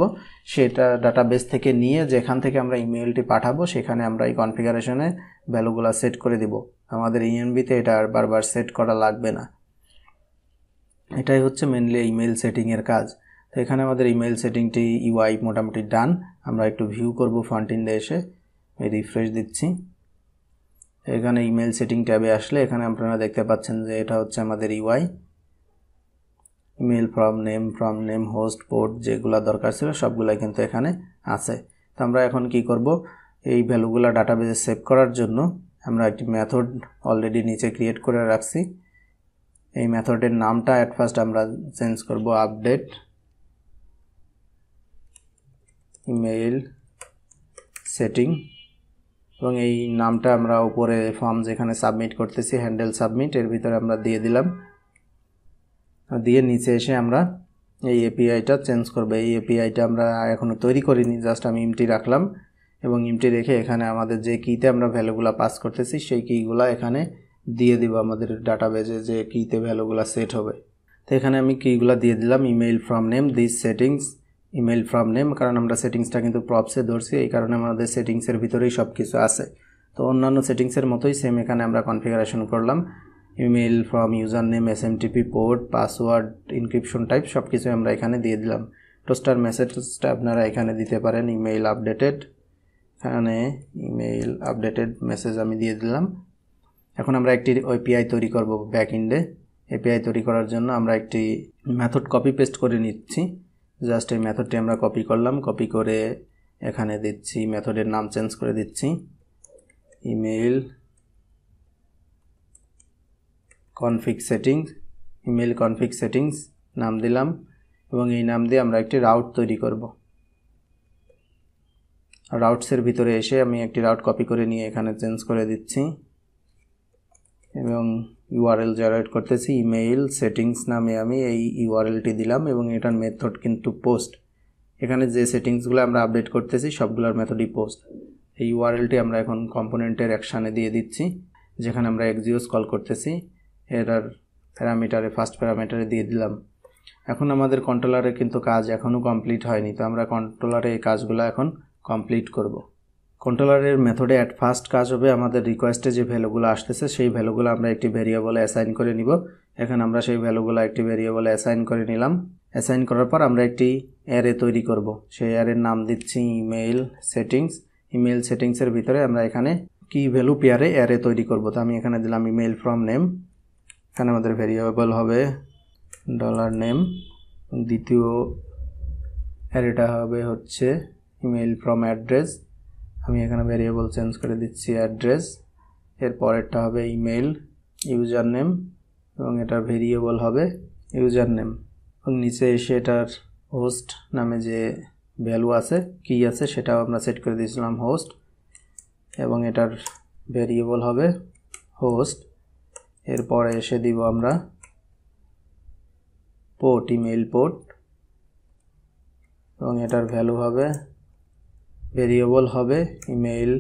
সেটা ডাটাবেজ থেকে নিয়ে যেখান থেকে আমরা ইমেলটি পাঠাবো সেখানে আমরা এই কনফিগারেশনে ভ্যালুগুলো সেট করে দিব আমাদের ইএনবিতে e এটা আর বারবার সেট করা লাগবে না এটাই হচ্ছে মেনলি ইমেইল সেটিংয়ের কাজ তো এখানে আমাদের ইমেল সেটিংটি ইউআই মোটামুটি ডান আমরা একটু ভিউ করব ফন্টিনডে এসে রিফ্রেশ দিচ্ছি এখানে ইমেল সেটিং ট্যাবে আসলে এখানে আপনারা দেখতে পাচ্ছেন যে এটা হচ্ছে আমাদের UI e email from name from name host port যেগুলো দরকার ছিল সবগুলাই কিন্তু এখানে আছে তো আমরা এখন কি করব এই ভ্যালুগুলো ডাটাবেজে সেভ করার জন্য আমরা একটি মেথড অলরেডি নিচে ক্রিয়েট করে রাখছি এই মেথডের নামটা অ্যাট ফার্স্ট আমরা চেঞ্জ করব আপডেট ইমেল সেটিং এবং এই নামটা আমরা উপরে ফর্ম যেখানে সাবমিট করতেছি হ্যান্ডেল সাবমিট এর ভিতরে আমরা দিয়ে দিলাম দিয়ে নিচে এসে আমরা এই এপিআইটা চেঞ্জ করবো এই এপিআইটা আমরা এখনও তৈরি করিনি জাস্ট আমি ইমটি রাখলাম এবং ইমটি রেখে এখানে আমাদের যে কীতে আমরা ভ্যালুগুলো পাস করতেছি সেই কীগুলো এখানে দিয়ে দিব আমাদের ডাটাবেজে যে কীতে ভ্যালুগুলো সেট হবে তো এখানে আমি কীগুলো দিয়ে দিলাম email from name this settings email from name কারণ আমরা সেটিংসটা কিন্তু প্রপসে ধরছি এই কারণে আমাদের সেটিংসের ভিতরেই সব কিছু আছে তো অন্যান্য সেটিংসের মতোই সেম এখানে আমরা কনফিগারেশন করলাম email from user name SMTP port password encryption type সব কিছু আমরা এখানে দিয়ে দিলাম টোস্টার মেসেজটা আপনারা এখানে দিতে পারেন ইমেইল আপডেটেড এখানে ইমেইল আপডেটেড মেসেজ আমি দিয়ে দিলাম এখন আমরা একটি ওপিআই তৈরি করব ব্যাক ইন্ডে এপিআই তৈরি করার জন্য আমরা একটি মেথড কপি পেস্ট করে নিচ্ছি জাস্ট এই মেথডটি আমরা কপি করলাম কপি করে এখানে দিচ্ছি মেথডের নাম চেঞ্জ করে দিচ্ছি email config settings email config settings নাম দিলাম এবং এই নাম দিয়ে আমরা একটি রাউট তৈরি করব রাউটসের ভিতরে এসে আমি একটি রাউট কপি করে নিয়ে এখানে চেঞ্জ করে দিচ্ছি এবং ইউআরএল জেনারেট করতেছি ইমেইল সেটিংস নামে আমি এই ইউআরএলটি দিলাম এবং এটার মেথড কিন্তু পোস্ট এখানে যে সেটিংসগুলো আমরা আপডেট করতেছি সবগুলোর মেথডই পোস্ট এই ইউআরএলটি আমরা এখন কম্পোনেন্টের অ্যাকশানে দিয়ে দিচ্ছি যেখানে আমরা এক্সিওস কল করতেছি এরার প্যারামিটারে ফার্স্ট প্যারামিটারে দিয়ে দিলাম এখন আমাদের কন্ট্রোলারে কিন্তু কাজ এখনও কমপ্লিট হয়নি তো আমরা কন্ট্রোলারে এই কাজগুলো এখন কমপ্লিট করব। কন্ট্রোলারের মেথডে অ্যাট ফার্স্ট কাজ হবে আমাদের রিকোয়েস্টে যে ভ্যালুগুলো আসতেছে সেই ভ্যালুগুলো আমরা একটি ভেরিয়েবলে অ্যাসাইন করে নিব এখন আমরা সেই ভ্যালুগুলো একটি ভেরিয়েবলে অ্যাসাইন করে নিলাম অ্যাসাইন করার পর আমরা একটি অ্যারে তৈরি করব সেই অ্যারের নাম দিচ্ছি ইমেইল সেটিংস ইমেইল সেটিংসের ভিতরে আমরা এখানে কি ভ্যালু পেয়ারে অ্যারে তৈরি করব তো আমি এখানে দিলাম ইমেইল ফ্রম নেম এখানে আমাদের ভেরিয়েবল হবে ডলার নেম দ্বিতীয় অ্যারেটা হবে হচ্ছে ইমেল ফ্রম অ্যাড্রেস আমি এখানে ভেরিয়েবল চেঞ্জ করে দিচ্ছি অ্যাড্রেস এর পরেরটা হবে ইমেল ইউজার নেম এবং এটার ভেরিয়েবল হবে ইউজার নেম এবং নিচে এসে এটার হোস্ট নামে যে ভ্যালু আছে কি আছে সেটাও আমরা সেট করে দিয়েছিলাম হোস্ট এবং এটার ভেরিয়েবল হবে হোস্ট এরপরে এসে দিব আমরা পোর্ট ইমেল পোর্ট এবং এটার ভ্যালু হবে ভেরিয়েবল হবে ইমেইল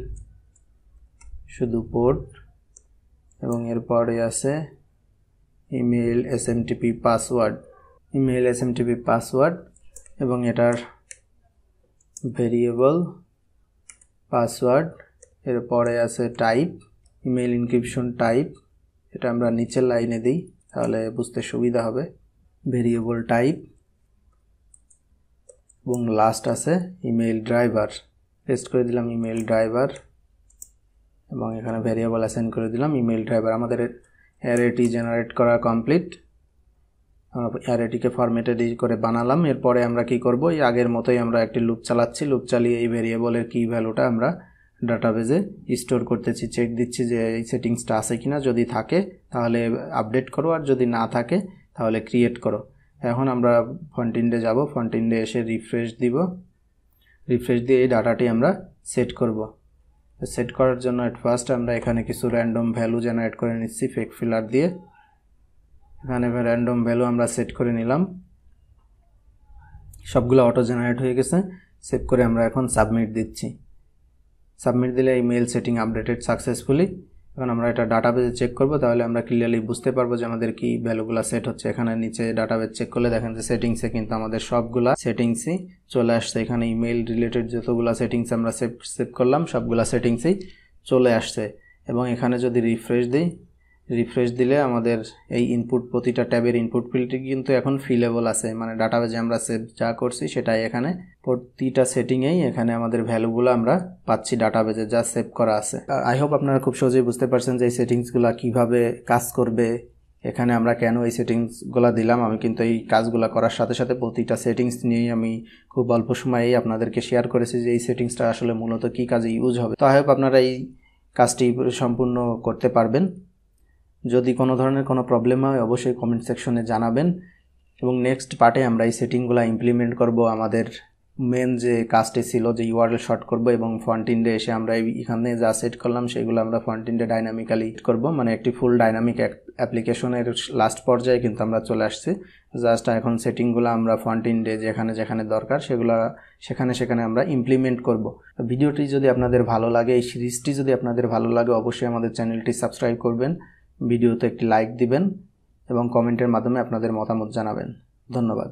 শুধু পোর্ট এবং এরপরে আছে email's password email's password এবং এটার ভেরিয়েবল পাসওয়ার্ড এরপরে আছে টাইপ ইমেল ইনক্রিপশন টাইপ এটা আমরা নিচের লাইনে দিই তাহলে বুঝতে সুবিধা হবে ভেরিয়েবল টাইপ এবং লাস্ট আছে ইমেল ড্রাইভার পেস্ট করে দিলাম ইমেল ড্রাইভার এবং এখানে ভেরিয়েবল অ্যাসেন্ড করে দিলাম ইমেল ড্রাইভার আমাদের অ্যারেটি জেনারেট করা কমপ্লিট আমরা অ্যারেটিকে ডি করে বানালাম এরপরে আমরা কি করব এই আগের মতোই আমরা একটি লুপ চালাচ্ছি লুপ চালিয়ে এই ভেরিয়েবলের কি ভ্যালুটা আমরা ডাটাবেজে স্টোর করতেছি চেক দিচ্ছি যে এই সেটিংসটা আছে কিনা যদি থাকে তাহলে আপডেট করো আর যদি না থাকে তাহলে ক্রিয়েট করো এখন আমরা ফন্টিনডে যাব ফন্টিনডে এসে রিফ্রেশ দিব রিফ্রেশ দিয়ে এই ডাটাটি আমরা সেট করব সেট করার জন্য এট ফার্স্ট আমরা এখানে কিছু র্যান্ডম ভ্যালু জেনারেট করে নিচ্ছি ফেক ফিলার দিয়ে এখানে র্যান্ডম ভ্যালু আমরা সেট করে নিলাম সবগুলো অটো জেনারেট হয়ে গেছে সেভ করে আমরা এখন সাবমিট দিচ্ছি সাবমিট দিলে এই মেল সেটিং আপডেটেড সাকসেসফুলি এখন আমরা এটা ডাটাবেজে চেক করব তাহলে আমরা ক্লিয়ারলি বুঝতে পারবো যে আমাদের কি ভ্যালুগুলো সেট হচ্ছে এখানে নিচে ডাটাবেজ চেক করলে দেখেন যে সেটিংসে কিন্তু আমাদের সবগুলা সেটিংসই চলে আসছে এখানে ইমেল রিলেটেড যতগুলো সেটিংস আমরা সেভ সেভ করলাম সবগুলা সেটিংসই চলে আসছে এবং এখানে যদি রিফ্রেশ দিই রিফ্রেশ দিলে আমাদের এই ইনপুট প্রতিটা ট্যাবের ইনপুট ফিল্ডটি কিন্তু এখন ফিলেবল আছে মানে ডাটাবেজে আমরা সেভ যা করছি সেটাই এখানে প্রতিটা সেটিংয়েই এখানে আমাদের ভ্যালুগুলো আমরা পাচ্ছি ডাটাবেজে যা সেভ করা আছে আই হোপ আপনারা খুব সহজেই বুঝতে পারছেন যে এই সেটিংসগুলো কীভাবে কাজ করবে এখানে আমরা কেন এই সেটিংসগুলো দিলাম আমি কিন্তু এই কাজগুলো করার সাথে সাথে প্রতিটা সেটিংস নিয়েই আমি খুব অল্প সময়েই আপনাদেরকে শেয়ার করেছি যে এই সেটিংসটা আসলে মূলত কী কাজে ইউজ হবে তো আই হোপ আপনারা এই কাজটি সম্পূর্ণ করতে পারবেন যদি কোনো ধরনের কোনো প্রবলেম হয় অবশ্যই কমেন্ট সেকশনে জানাবেন এবং নেক্সট পার্টে আমরা এই সেটিংগুলো ইমপ্লিমেন্ট করব আমাদের মেন যে কাজটি ছিল যে ইউআরএল শর্ট করব এবং ইন্ডে এসে আমরা এখানে যা সেট করলাম সেগুলো আমরা ইন্ডে ডাইনামিক্যালি করব মানে একটি ফুল ডাইনামিক অ্যাপ্লিকেশনের লাস্ট পর্যায়ে কিন্তু আমরা চলে আসছি জাস্ট এখন সেটিংগুলো আমরা ইন্ডে যেখানে যেখানে দরকার সেগুলো সেখানে সেখানে আমরা ইমপ্লিমেন্ট করব ভিডিওটি যদি আপনাদের ভালো লাগে এই সিরিজটি যদি আপনাদের ভালো লাগে অবশ্যই আমাদের চ্যানেলটি সাবস্ক্রাইব করবেন ভিডিওতে একটি লাইক দিবেন এবং কমেন্টের মাধ্যমে আপনাদের মতামত জানাবেন ধন্যবাদ